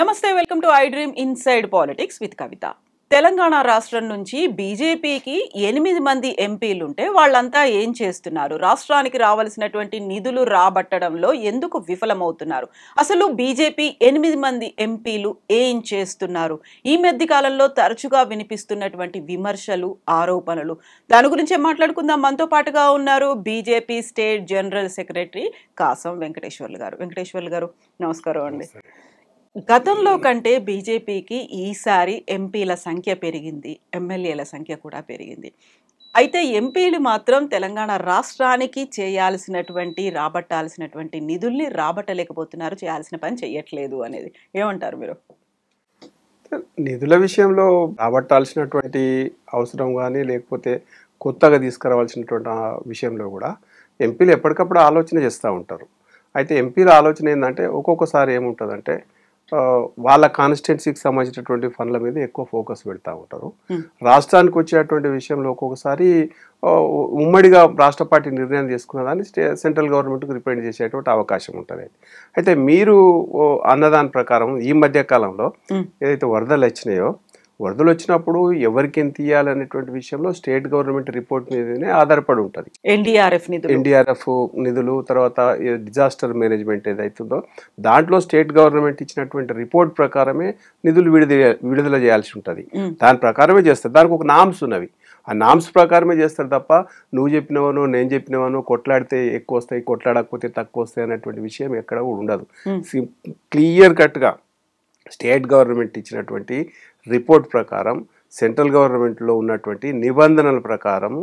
నమస్తే welcome to I dream inside politics with Kavitha Telangana రాష్ట్రం నుంచి బీజేపీకి ఎనిమిది మంది ఎంపీలు ఉంటే వాళ్ళంతా ఏం చేస్తున్నారు రాష్ట్రానికి రావాల్సినటువంటి నిధులు రాబట్టడంలో ఎందుకు విఫలమవుతున్నారు అసలు బీజేపీ ఎనిమిది మంది ఎంపీలు ఏం చేస్తున్నారు ఈ మధ్య కాలంలో తరచుగా వినిపిస్తున్నటువంటి విమర్శలు ఆరోపణలు దాని గురించే మాట్లాడుకుందాం మనతో పాటుగా ఉన్నారు BJP state general secretary Kasam Venkateswarlu garu Venkateswarlu గారు నమస్కారం అండి గతంలో కంటే బీజేపీకి ఈసారి ఎంపీల సంఖ్య పెరిగింది ఎమ్మెల్యేల సంఖ్య కూడా పెరిగింది అయితే ఎంపీలు మాత్రం తెలంగాణ రాష్ట్రానికి చేయాల్సినటువంటి రాబట్టాల్సినటువంటి నిధుల్ని రాబట్టలేకపోతున్నారు చేయాల్సిన పని చేయట్లేదు అనేది ఏమంటారు మీరు నిధుల విషయంలో రాబట్టాల్సినటువంటి అవసరం కానీ లేకపోతే కొత్తగా తీసుకురావాల్సినటువంటి విషయంలో కూడా ఎంపీలు ఎప్పటికప్పుడు ఆలోచన చేస్తూ ఉంటారు అయితే ఎంపీల ఆలోచన ఏంటంటే ఒక్కొక్కసారి ఏముంటుందంటే వాళ్ళ కాన్స్టిట్యున్సీకి సంబంధించినటువంటి ఫండ్ల మీద ఎక్కువ ఫోకస్ పెడతా ఉంటారు hmm. రాష్ట్రానికి వచ్చేటువంటి విషయంలో ఒక్కొక్కసారి ఉమ్మడిగా రాష్ట్ర పార్టీ నిర్ణయం తీసుకున్న దాన్ని సెంట్రల్ గవర్నమెంట్కి రిప్రజెంట్ చేసేటువంటి అవకాశం ఉంటుంది అయితే మీరు అన్నదాని ప్రకారం ఈ మధ్య కాలంలో hmm. ఏదైతే వరదలు వచ్చినాయో వరదలు వచ్చినప్పుడు ఎవరికి ఎంత ఇయ్యాలనేటువంటి విషయంలో స్టేట్ గవర్నమెంట్ రిపోర్ట్ మీదనే ఆధారపడి ఉంటుంది ఎన్డీఆర్ఎఫ్ ఎన్డీఆర్ఎఫ్ నిధులు తర్వాత డిజాస్టర్ మేనేజ్మెంట్ ఏదైతుందో దాంట్లో స్టేట్ గవర్నమెంట్ ఇచ్చినటువంటి రిపోర్ట్ ప్రకారమే నిధులు విడుదల విడుదల చేయాల్సి ఉంటుంది దాని ప్రకారమే చేస్తారు దానికి ఒక నామ్స్ ఉన్నవి ఆ నామ్స్ ప్రకారమే చేస్తారు తప్ప నువ్వు చెప్పినవనో నేను చెప్పినవనో కొట్లాడితే ఎక్కువ వస్తాయి కొట్లాడకపోతే తక్కువ వస్తాయి అనేటువంటి విషయం ఎక్కడ కూడా ఉండదు క్లియర్ కట్గా స్టేట్ గవర్నమెంట్ ఇచ్చినటువంటి రిపోర్ట్ ప్రకారం సెంట్రల్ గవర్నమెంట్లో ఉన్నటువంటి నిబంధనల ప్రకారం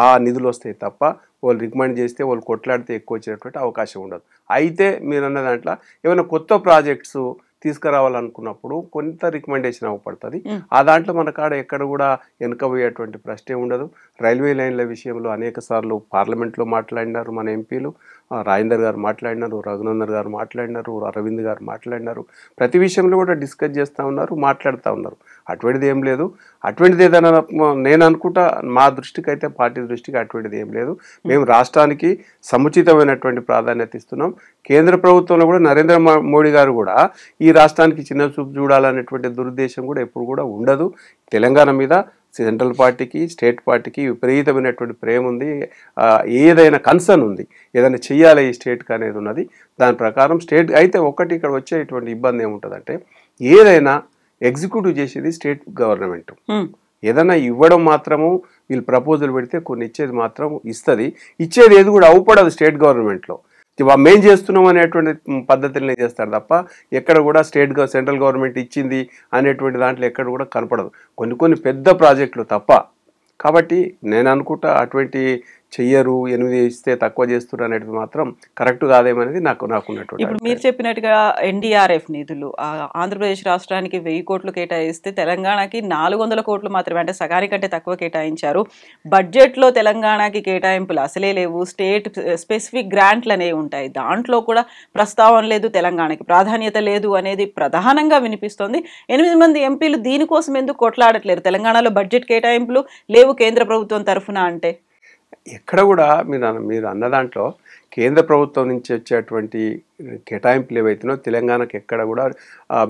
ఆ నిధులు వస్తాయి తప్ప వాళ్ళు రికమెండ్ చేస్తే వాళ్ళు కొట్లాడితే ఎక్కువ వచ్చేటటువంటి అవకాశం ఉండదు అయితే మీరు అన్న దాంట్లో ఏమైనా కొత్త ప్రాజెక్ట్స్ తీసుకురావాలనుకున్నప్పుడు కొంత రికమెండేషన్ అవ్వబడుతుంది ఆ దాంట్లో మన కాడ ఎక్కడ కూడా వెనుకబోయేటువంటి ప్రశ్నే ఉండదు రైల్వే లైన్ల విషయంలో అనేక సార్లు పార్లమెంట్లో మాట్లాడినారు మన ఎంపీలు రాజేందర్ గారు మాట్లాడినారు రఘునందర్ గారు మాట్లాడినారు అరవింద్ గారు మాట్లాడినారు ప్రతి విషయంలో కూడా డిస్కస్ చేస్తూ ఉన్నారు మాట్లాడుతూ ఉన్నారు అటువంటిది ఏం లేదు అటువంటిది ఏదైనా నేను అనుకుంటా మా దృష్టికి అయితే పార్టీ దృష్టికి అటువంటిది ఏం లేదు మేము రాష్ట్రానికి సముచితమైనటువంటి ప్రాధాన్యత ఇస్తున్నాం కేంద్ర ప్రభుత్వంలో కూడా నరేంద్ర మోడీ గారు కూడా ఈ రాష్ట్రానికి చిన్న చూపు చూడాలనేటువంటి దురుద్దేశం కూడా ఎప్పుడు కూడా ఉండదు తెలంగాణ మీద సెంట్రల్ పార్టీకి స్టేట్ పార్టీకి విపరీతమైనటువంటి ప్రేమ ఉంది ఏదైనా కన్సర్న్ ఉంది ఏదైనా చేయాలి ఈ స్టేట్కి అనేది ఉన్నది దాని ప్రకారం స్టేట్ అయితే ఒకటి ఇక్కడ వచ్చేటువంటి ఇబ్బంది ఏముంటుందంటే ఏదైనా ఎగ్జిక్యూటివ్ చేసేది స్టేట్ గవర్నమెంట్ ఏదైనా ఇవ్వడం మాత్రము వీళ్ళు ప్రపోజల్ పెడితే కొన్ని ఇచ్చేది మాత్రం ఇస్తుంది ఇచ్చేది ఏది కూడా అవుపడదు స్టేట్ గవర్నమెంట్లో మేం చేస్తున్నాం అనేటువంటి పద్ధతులనే చేస్తారు తప్ప ఎక్కడ కూడా స్టేట్ సెంట్రల్ గవర్నమెంట్ ఇచ్చింది అనేటువంటి దాంట్లో ఎక్కడ కూడా కనపడదు కొన్ని కొన్ని పెద్ద ప్రాజెక్టులు తప్ప కాబట్టి నేను అనుకుంటా అటువంటి చెయ్యరు ఎనిమిది ఇస్తే తక్కువ చేస్తారు అనేది మాత్రం కరెక్ట్ కాదేమనేది నాకు నాకున్నటువంటి ఇప్పుడు మీరు చెప్పినట్టుగా ఎన్డీఆర్ఎఫ్ నిధులు ఆంధ్రప్రదేశ్ రాష్ట్రానికి వెయ్యి కోట్లు కేటాయిస్తే తెలంగాణకి నాలుగు వందల కోట్లు మాత్రమే అంటే సగానికంటే తక్కువ కేటాయించారు బడ్జెట్లో తెలంగాణకి కేటాయింపులు అసలే లేవు స్టేట్ స్పెసిఫిక్ గ్రాంట్లు అనేవి ఉంటాయి దాంట్లో కూడా ప్రస్తావన లేదు తెలంగాణకి ప్రాధాన్యత లేదు అనేది ప్రధానంగా వినిపిస్తోంది ఎనిమిది మంది ఎంపీలు దీనికోసం ఎందుకు కొట్లాడట్లేరు తెలంగాణలో బడ్జెట్ కేటాయింపులు లేవు కేంద్ర ప్రభుత్వం తరఫున అంటే ఎక్కడ కూడా మీరు మీరు అన్న దాంట్లో కేంద్ర ప్రభుత్వం నుంచి వచ్చేటువంటి కేటాయింపులు ఏవైతేనో తెలంగాణకు ఎక్కడ కూడా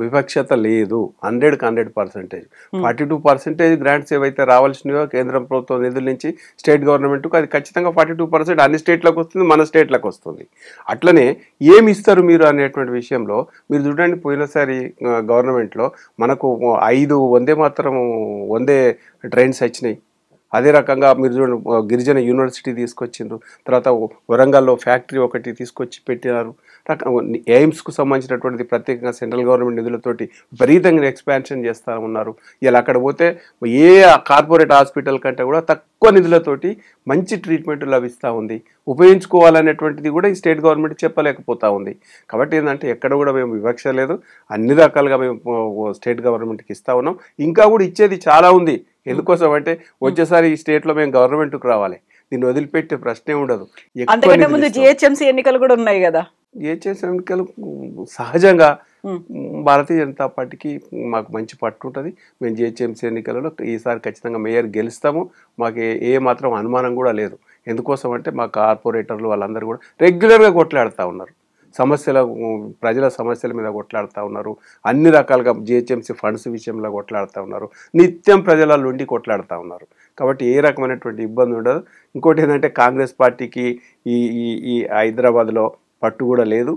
వివక్షత లేదు హండ్రెడ్కి hundred percentage forty two percentage grants ఏవైతే రావాల్సినవో కేంద్ర ప్రభుత్వం నిధుల నుంచి స్టేట్ గవర్నమెంట్కు అది ఖచ్చితంగా ఫార్టీ టూ పర్సెంట్ అన్ని స్టేట్లకు వస్తుంది మన స్టేట్లకు వస్తుంది అట్లనే ఏమి ఇస్తారు మీరు అనేటువంటి విషయంలో మీరు చూడండి పోయినసారి గవర్నమెంట్లో మనకు ఐదు వందే మాత్రం వందే ట్రైన్స్ వచ్చినాయి అదే రకంగా మీరు చూడండి గిరిజన యూనివర్సిటీ తీసుకొచ్చిండ్రు తర్వాత వరంగల్లో ఫ్యాక్టరీ ఒకటి తీసుకొచ్చి పెట్టినారు ఎయిమ్స్కు సంబంధించినటువంటిది ప్రత్యేకంగా సెంట్రల్ గవర్నమెంట్ నిధులతోటి విపరీతంగా ఎక్స్పాన్షన్ చేస్తా ఉన్నారు ఇలా అక్కడ పోతే ఏ కార్పొరేట్ హాస్పిటల్ కంటే కూడా తక్కువ నిధులతోటి మంచి ట్రీట్మెంట్ లభిస్తూ ఉంది ఉపయోగించుకోవాలనేటువంటిది కూడా ఈ స్టేట్ గవర్నమెంట్ చెప్పలేకపోతూ ఉంది కాబట్టి ఏంటంటే ఎక్కడ కూడా మేము వివక్ష లేదు అన్ని రకాలుగా మేము స్టేట్ గవర్నమెంట్కి ఇస్తా ఉన్నాం ఇంకా కూడా ఇచ్చేది చాలా ఉంది ఎందుకోసం అంటే వచ్చేసారి ఈ స్టేట్లో మేము గవర్నమెంట్కి రావాలి దీన్ని వదిలిపెట్టే ప్రశ్నే ఉండదు ముందు జిహెచ్ఎంసీ ఎన్నికలు కూడా ఉన్నాయి కదా ఏ ఎన్నికలు సహజంగా భారతీయ జనతా పార్టీకి మాకు మంచి పట్టు ఉంటుంది మేము జిహెచ్ఎంసీ ఎన్నికలలో ఈసారి ఖచ్చితంగా మేయర్ గెలుస్తాము మాకు ఏ మాత్రం అనుమానం కూడా లేదు ఎందుకోసం అంటే మా కార్పొరేటర్లు వాళ్ళందరూ కూడా రెగ్యులర్గా కొట్లాడుతూ ఉన్నారు సమస్యల ప్రజల సమస్యల మీద కొట్లాడుతూ ఉన్నారు అన్ని రకాలుగా జిహెచ్ఎంసీ ఫండ్స్ విషయంలో కొట్లాడుతూ ఉన్నారు నిత్యం ప్రజల నుండి కొట్లాడుతూ ఉన్నారు కాబట్టి ఏ రకమైనటువంటి ఇబ్బంది ఉండదు ఇంకోటి ఏంటంటే కాంగ్రెస్ పార్టీకి ఈ ఈ హైదరాబాద్లో పట్టు కూడా లేదు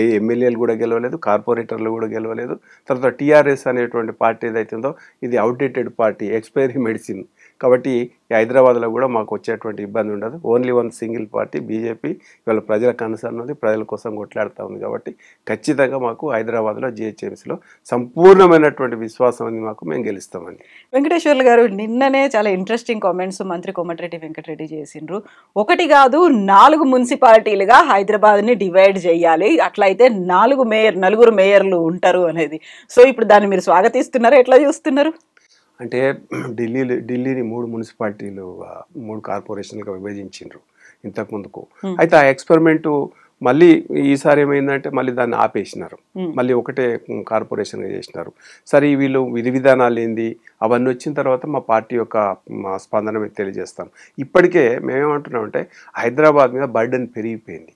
ఏ ఎమ్మెల్యేలు కూడా గెలవలేదు కార్పొరేటర్లు కూడా గెలవలేదు తర్వాత టీఆర్ఎస్ అనేటువంటి పార్టీ ఏదైతుందో ఇది అవుట్డేటెడ్ పార్టీ ఎక్స్పైరీ మెడిసిన్ కాబట్టి హైదరాబాద్లో కూడా మాకు వచ్చేటువంటి ఇబ్బంది ఉండదు only one single party BJP ఇవాళ ప్రజల కన్సర్న్ ఉంది ప్రజల కోసం కొట్లాడుతూ ఉంది కాబట్టి ఖచ్చితంగా మాకు హైదరాబాద్లో జిహెచ్ఎంసీలో సంపూర్ణమైనటువంటి విశ్వాసం అని మాకు మేము గెలుస్తామండి వెంకటేశ్వర్లు గారు నిన్ననే చాలా ఇంట్రెస్టింగ్ కామెంట్స్ మంత్రి కోమటిరెడ్డి వెంకటరెడ్డి చేసిండ్రు ఒకటి కాదు నాలుగు మున్సిపాలిటీలుగా హైదరాబాద్ని డివైడ్ చేయాలి అట్లయితే నాలుగు మేయర్ నలుగురు మేయర్లు ఉంటారు అనేది సో ఇప్పుడు దాన్ని మీరు స్వాగతిస్తున్నారు ఎట్లా చూస్తున్నారు అంటే ఢిల్లీ ఢిల్లీని మూడు మున్సిపాలిటీలు మూడు కార్పొరేషన్లుగా విభజించిండ్రు ముందుకు అయితే ఆ ఎక్స్పెరిమెంటు మళ్ళీ ఈసారి ఏమైందంటే మళ్ళీ దాన్ని ఆపేసినారు మళ్ళీ ఒకటే కార్పొరేషన్గా చేసినారు సరే వీళ్ళు విధి విధానాలు ఏంది అవన్నీ వచ్చిన తర్వాత మా పార్టీ యొక్క స్పందన తెలియజేస్తాం ఇప్పటికే మేమేమంటున్నామంటే హైదరాబాద్ మీద బర్డెన్ పెరిగిపోయింది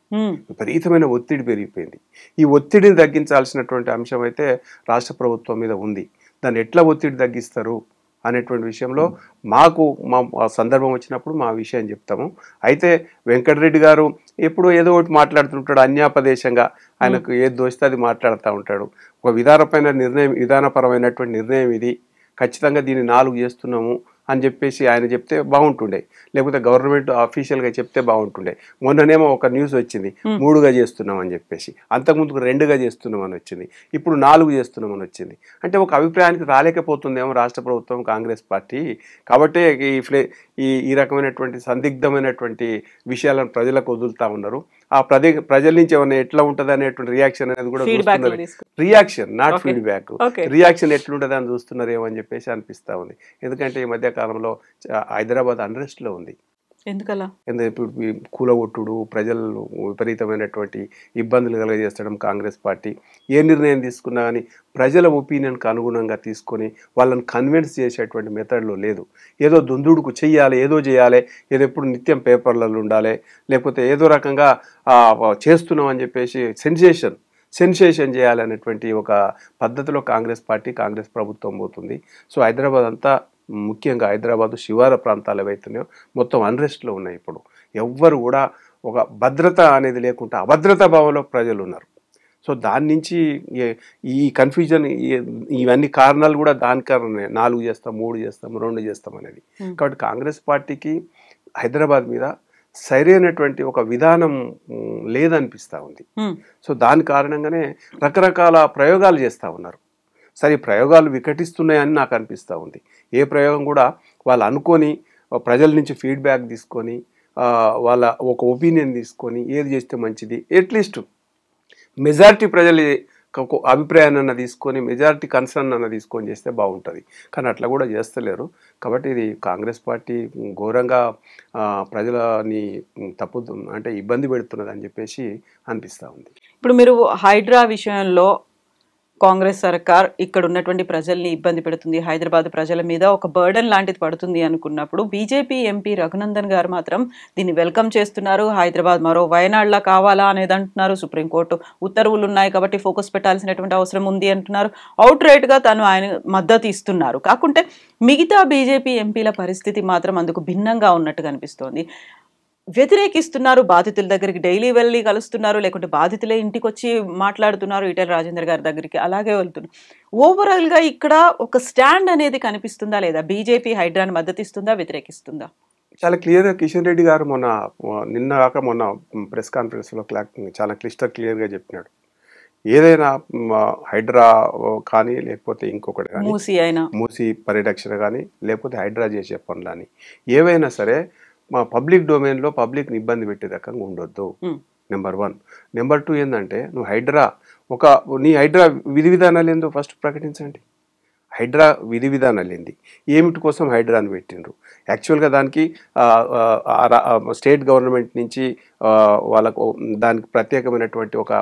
విపరీతమైన ఒత్తిడి పెరిగిపోయింది ఈ ఒత్తిడిని తగ్గించాల్సినటువంటి అంశం అయితే రాష్ట్ర ప్రభుత్వం మీద ఉంది దాన్ని ఎట్లా ఒత్తిడి తగ్గిస్తారు అనేటువంటి విషయంలో మాకు మా సందర్భం వచ్చినప్పుడు మా విషయం చెప్తాము అయితే వెంకటరెడ్డి గారు ఎప్పుడు ఏదో ఒకటి మాట్లాడుతుంటాడు అన్యాపదేశంగా ఆయనకు ఏ దోస్తే అది మాట్లాడుతూ ఉంటాడు ఒక విధానపైన నిర్ణయం విధానపరమైనటువంటి నిర్ణయం ఇది ఖచ్చితంగా దీన్ని నాలుగు చేస్తున్నాము అని చెప్పేసి ఆయన చెప్తే బాగుంటుండే లేకపోతే గవర్నమెంట్ అఫీషియల్గా చెప్తే బాగుంటుండే మొన్ననేమో ఒక న్యూస్ వచ్చింది మూడుగా చేస్తున్నాం అని చెప్పేసి అంతకుముందుకు రెండుగా చేస్తున్నాం వచ్చింది ఇప్పుడు నాలుగు చేస్తున్నాం వచ్చింది అంటే ఒక అభిప్రాయానికి రాలేకపోతుందేమో రాష్ట్ర ప్రభుత్వం కాంగ్రెస్ పార్టీ కాబట్టి ఈ ఈ ఈ రకమైనటువంటి సందిగ్ధమైనటువంటి విషయాలను ప్రజలకు వదులుతూ ఉన్నారు ఆ ప్రజ ప్రజల నుంచి ఏమైనా ఎట్లా ఉంటుంది అనేటువంటి రియాక్షన్ అనేది కూడా చూస్తున్నారు రియాక్షన్ నాట్ ఫీడ్బ్యాక్ రియాక్షన్ ఎట్లుంటుంది అని చూస్తున్నారేమో అని చెప్పేసి అనిపిస్తూ ఉంది ఎందుకంటే ఈ మధ్య కాలంలో హైదరాబాద్ అన్రెస్ట్లో ఉంది ఎందుకలా ఇప్పుడు కూలగొట్టుడు ప్రజలు విపరీతమైనటువంటి ఇబ్బందులు కలగజేస్తడం కాంగ్రెస్ పార్టీ ఏ నిర్ణయం తీసుకున్నా కానీ ప్రజల ఒపీనియన్కి అనుగుణంగా తీసుకొని వాళ్ళని కన్విన్స్ చేసేటువంటి మెథడ్లో లేదు ఏదో దుందుడుకు చేయాలి ఏదో చేయాలి ఏదో ఎప్పుడు నిత్యం పేపర్లలో ఉండాలి లేకపోతే ఏదో రకంగా చేస్తున్నాం అని చెప్పేసి సెన్సేషన్ సెన్సేషన్ చేయాలనేటువంటి ఒక పద్ధతిలో కాంగ్రెస్ పార్టీ కాంగ్రెస్ ప్రభుత్వం పోతుంది సో హైదరాబాద్ అంతా ముఖ్యంగా హైదరాబాదు శివార ప్రాంతాలు ఏవైతున్నాయో మొత్తం అన్రెస్ట్లో ఉన్నాయి ఇప్పుడు ఎవ్వరు కూడా ఒక భద్రత అనేది లేకుండా అభద్రత భావంలో ప్రజలు ఉన్నారు సో దాని నుంచి ఈ కన్ఫ్యూజన్ ఇవన్నీ కారణాలు కూడా దాని కారణమే నాలుగు చేస్తాం మూడు చేస్తాం రెండు చేస్తాం అనేది కాబట్టి కాంగ్రెస్ పార్టీకి హైదరాబాద్ మీద సరైనటువంటి ఒక విధానం లేదనిపిస్తూ ఉంది సో దాని కారణంగానే రకరకాల ప్రయోగాలు చేస్తూ ఉన్నారు సరే ప్రయోగాలు వికటిస్తున్నాయని నాకు అనిపిస్తూ ఉంది ఏ ప్రయోగం కూడా వాళ్ళు అనుకొని ప్రజల నుంచి ఫీడ్బ్యాక్ తీసుకొని వాళ్ళ ఒక ఒపీనియన్ తీసుకొని ఏది చేస్తే మంచిది అట్లీస్ట్ మెజారిటీ ప్రజలు అభిప్రాయాన్ని అన్న తీసుకొని మెజారిటీ కన్సర్న్ అన్న తీసుకొని చేస్తే బాగుంటుంది కానీ అట్లా కూడా చేస్తలేరు కాబట్టి ఇది కాంగ్రెస్ పార్టీ ఘోరంగా ప్రజలని తప్పు అంటే ఇబ్బంది పెడుతున్నది అని చెప్పేసి అనిపిస్తూ ఉంది ఇప్పుడు మీరు హైడ్రా విషయంలో కాంగ్రెస్ సర్కార్ ఇక్కడ ఉన్నటువంటి ప్రజల్ని ఇబ్బంది పెడుతుంది హైదరాబాద్ ప్రజల మీద ఒక బర్డన్ లాంటిది పడుతుంది అనుకున్నప్పుడు బీజేపీ ఎంపీ రఘునందన్ గారు మాత్రం దీన్ని వెల్కమ్ చేస్తున్నారు హైదరాబాద్ మరో వయనాడులా కావాలా అనేది అంటున్నారు సుప్రీంకోర్టు ఉత్తర్వులు ఉన్నాయి కాబట్టి ఫోకస్ పెట్టాల్సినటువంటి అవసరం ఉంది అంటున్నారు అవుట్ రైట్గా తను ఆయన మద్దతు ఇస్తున్నారు కాకుంటే మిగతా బీజేపీ ఎంపీల పరిస్థితి మాత్రం అందుకు భిన్నంగా ఉన్నట్టు కనిపిస్తోంది వ్యతిరేకిస్తున్నారు బాధితుల దగ్గరికి డైలీ వెళ్ళి కలుస్తున్నారు లేకుంటే బాధితులే ఇంటికి వచ్చి మాట్లాడుతున్నారు ఈటెల రాజేందర్ గారి దగ్గరికి అలాగే వెళ్తున్నారు ఓవరాల్గా ఇక్కడ ఒక స్టాండ్ అనేది కనిపిస్తుందా లేదా బీజేపీ హైడ్రాని మద్దతిస్తుందా వ్యతిరేకిస్తుందా చాలా క్లియర్గా కిషన్ రెడ్డి గారు మొన్న నిన్న కాక మొన్న ప్రెస్ కాన్ఫరెన్స్లో చాలా క్లిస్టర్ క్లియర్గా చెప్పినాడు ఏదైనా హైడ్రా కానీ లేకపోతే ఇంకొకటి కానీ మూసి పరిరక్షణ కానీ లేకపోతే హైడ్రా చేసే పనులు అని ఏవైనా సరే మా పబ్లిక్ డొమైన్లో పబ్లిక్ని ఇబ్బంది పెట్టే రకంగా ఉండొద్దు నెంబర్ వన్ నెంబర్ టూ ఏంటంటే నువ్వు హైడ్రా ఒక నీ హైడ్రా విధి విధానాలు ఏందో ఫస్ట్ ప్రకటించండి హైడ్రా విధి విధానాలు ఏంది ఏమిటి కోసం హైడ్రాని పెట్టినరు యాక్చువల్గా దానికి స్టేట్ గవర్నమెంట్ నుంచి వాళ్ళకు దానికి ప్రత్యేకమైనటువంటి ఒక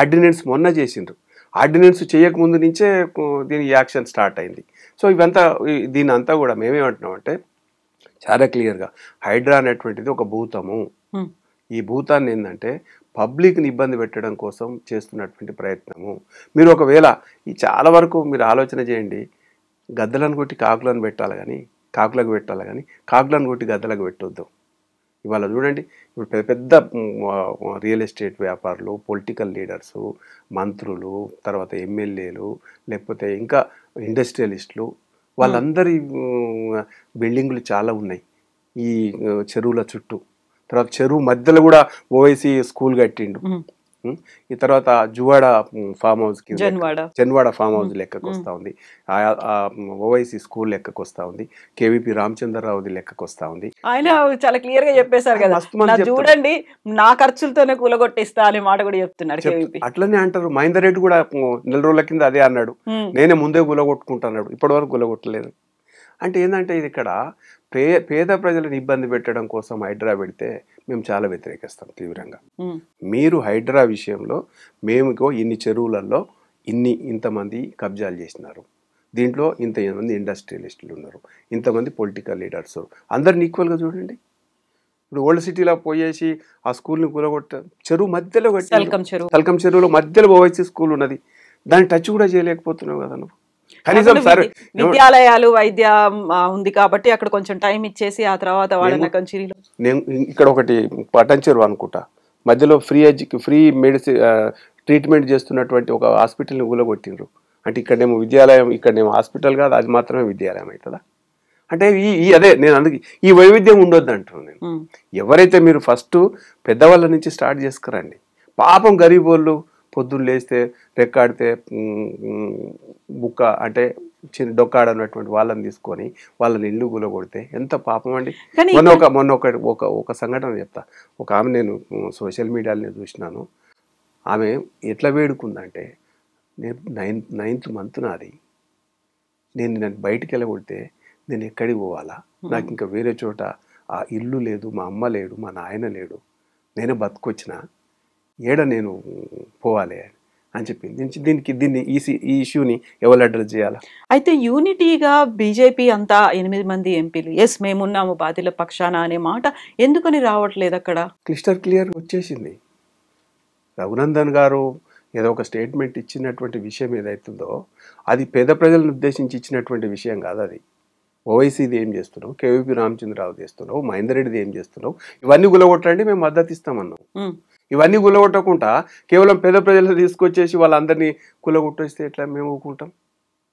ఆర్డినెన్స్ మొన్న చేసిండ్రు ఆర్డినెన్స్ చేయకముందు నుంచే దీని యాక్షన్ స్టార్ట్ అయింది సో ఇవంతా దీని అంతా కూడా మేమేమంటున్నామంటే చాలా క్లియర్గా హైడ్రా అనేటువంటిది ఒక భూతము ఈ భూతాన్ని ఏంటంటే పబ్లిక్ని ఇబ్బంది పెట్టడం కోసం చేస్తున్నటువంటి ప్రయత్నము మీరు ఒకవేళ ఈ చాలా వరకు మీరు ఆలోచన చేయండి గద్దలను కొట్టి కాకులను పెట్టాలి కానీ కాకులకు పెట్టాలి కానీ కాకులను కొట్టి గద్దలకు పెట్టొద్దు ఇవాళ చూడండి ఇప్పుడు పెద్ద పెద్ద రియల్ ఎస్టేట్ వ్యాపారులు పొలిటికల్ లీడర్సు మంత్రులు తర్వాత ఎమ్మెల్యేలు లేకపోతే ఇంకా ఇండస్ట్రియలిస్టులు వాళ్ళందరి బిల్డింగులు చాలా ఉన్నాయి ఈ చెరువుల చుట్టూ తర్వాత చెరువు మధ్యలో కూడా ఓవైసీ స్కూల్ కట్టిండు ఈ తర్వాత జువాడ ఫామ్ హౌస్ కి జన్వాడ ఫామ్ హౌస్ లెక్కకు వస్తూ ఉంది ఓవైసీ స్కూల్ లెక్కకు వస్తూ ఉంది కేవీపీ రామచంద్రరావుది లెక్కకు వస్తూ ఉంది ఆయన చాలా క్లియర్ గా చెప్పేశారు కదా చూడండి నా ఖర్చులతోనే కూలగొట్టేస్తా అనే మాట కూడా చెప్తున్నాడు అట్లనే అంటారు మహేందర్ రెడ్డి కూడా నెల రోజుల కింద అదే అన్నాడు నేనే ముందే అన్నాడు ఇప్పటి వరకు అంటే ఏంటంటే ఇది ఇక్కడ పే పేద ప్రజలను ఇబ్బంది పెట్టడం కోసం హైడ్రా పెడితే మేము చాలా వ్యతిరేకిస్తాం తీవ్రంగా మీరు హైడ్రా విషయంలో మేము ఇన్ని చెరువులలో ఇన్ని ఇంతమంది కబ్జాలు చేసినారు దీంట్లో ఇంత మంది ఇండస్ట్రియలిస్టులు ఉన్నారు ఇంతమంది పొలిటికల్ లీడర్స్ అందరిని ఈక్వల్గా చూడండి ఇప్పుడు ఓల్డ్ సిటీలో పోయేసి ఆ స్కూల్ని కూలగొట్ట చెరువు మధ్యలో కట్టి తలకం చెరువులో మధ్యలో ఓవైసీ స్కూల్ ఉన్నది దాన్ని టచ్ కూడా చేయలేకపోతున్నావు కదా నువ్వు కనీసం విద్యాలయాలు వైద్య ఉంది కాబట్టి అక్కడ కొంచెం టైం ఇచ్చేసి ఆ తర్వాత నేను ఇక్కడ ఒకటి పటంచరు అనుకుంటా మధ్యలో ఫ్రీ ఎడ్యు ఫ్రీ మెడిసిన్ ట్రీట్మెంట్ చేస్తున్నటువంటి ఒక హాస్పిటల్ని ఊలగొట్టిండ్రు అంటే ఇక్కడేమో విద్యాలయం ఇక్కడేమో హాస్పిటల్ కాదు అది మాత్రమే విద్యాలయం అవుతుందా అంటే ఈ అదే నేను అందుకే ఈ వైవిధ్యం ఉండొద్దు అంటున్నాను నేను ఎవరైతే మీరు ఫస్ట్ పెద్దవాళ్ళ నుంచి స్టార్ట్ చేసుకురండి పాపం గరీబోళ్ళు పొద్దున్న లేస్తే రెక్కాడితే బుక్క అంటే చిన్న అన్నటువంటి వాళ్ళని తీసుకొని వాళ్ళని ఇల్లు కూలగొడితే ఎంత పాపం అండి మొన్న ఒక మొన్న ఒక ఒక ఒక సంఘటన చెప్తా ఒక ఆమె నేను సోషల్ మీడియాలో చూసినాను ఆమె ఎట్లా వేడుకుందంటే నేను నైన్త్ నైన్త్ మంత్ నాది నేను నన్ను బయటికి వెళ్ళగొడితే నేను ఎక్కడికి పోవాలా నాకు ఇంకా వేరే చోట ఆ ఇల్లు లేదు మా అమ్మ లేడు మా నాయన లేడు నేనే బతుకొచ్చిన ఏడ నేను పోవాలి అని అని చెప్పి దీనికి దీన్ని ఈ ఈ ఇష్యూని ఎవరు అడ్రస్ చేయాలి అయితే యూనిటీగా బీజేపీ అంతా ఎనిమిది మంది ఎంపీలు ఎస్ మేమున్నాము బాధిల పక్షాన అనే మాట ఎందుకని రావట్లేదు అక్కడ క్లిస్టర్ క్లియర్ వచ్చేసింది రఘునందన్ గారు ఏదో ఒక స్టేట్మెంట్ ఇచ్చినటువంటి విషయం ఏదైతుందో అది పేద ప్రజలను ఉద్దేశించి ఇచ్చినటువంటి విషయం కాదు అది ఓవైసీది ఏం చేస్తున్నావు కేవీపీ రామచంద్రరావు చేస్తున్నావు మహేందర్ రెడ్డిది ఏం చేస్తున్నావు ఇవన్నీ గులగొట్టండి మేము మద్దతు ఇస్తామన్నాం ఇవన్నీ కూలగొట్టకుండా కేవలం పేద ప్రజలు తీసుకొచ్చేసి వాళ్ళందరినీ కూలగొట్టేస్తే ఎట్లా మేము ఊకుంటాం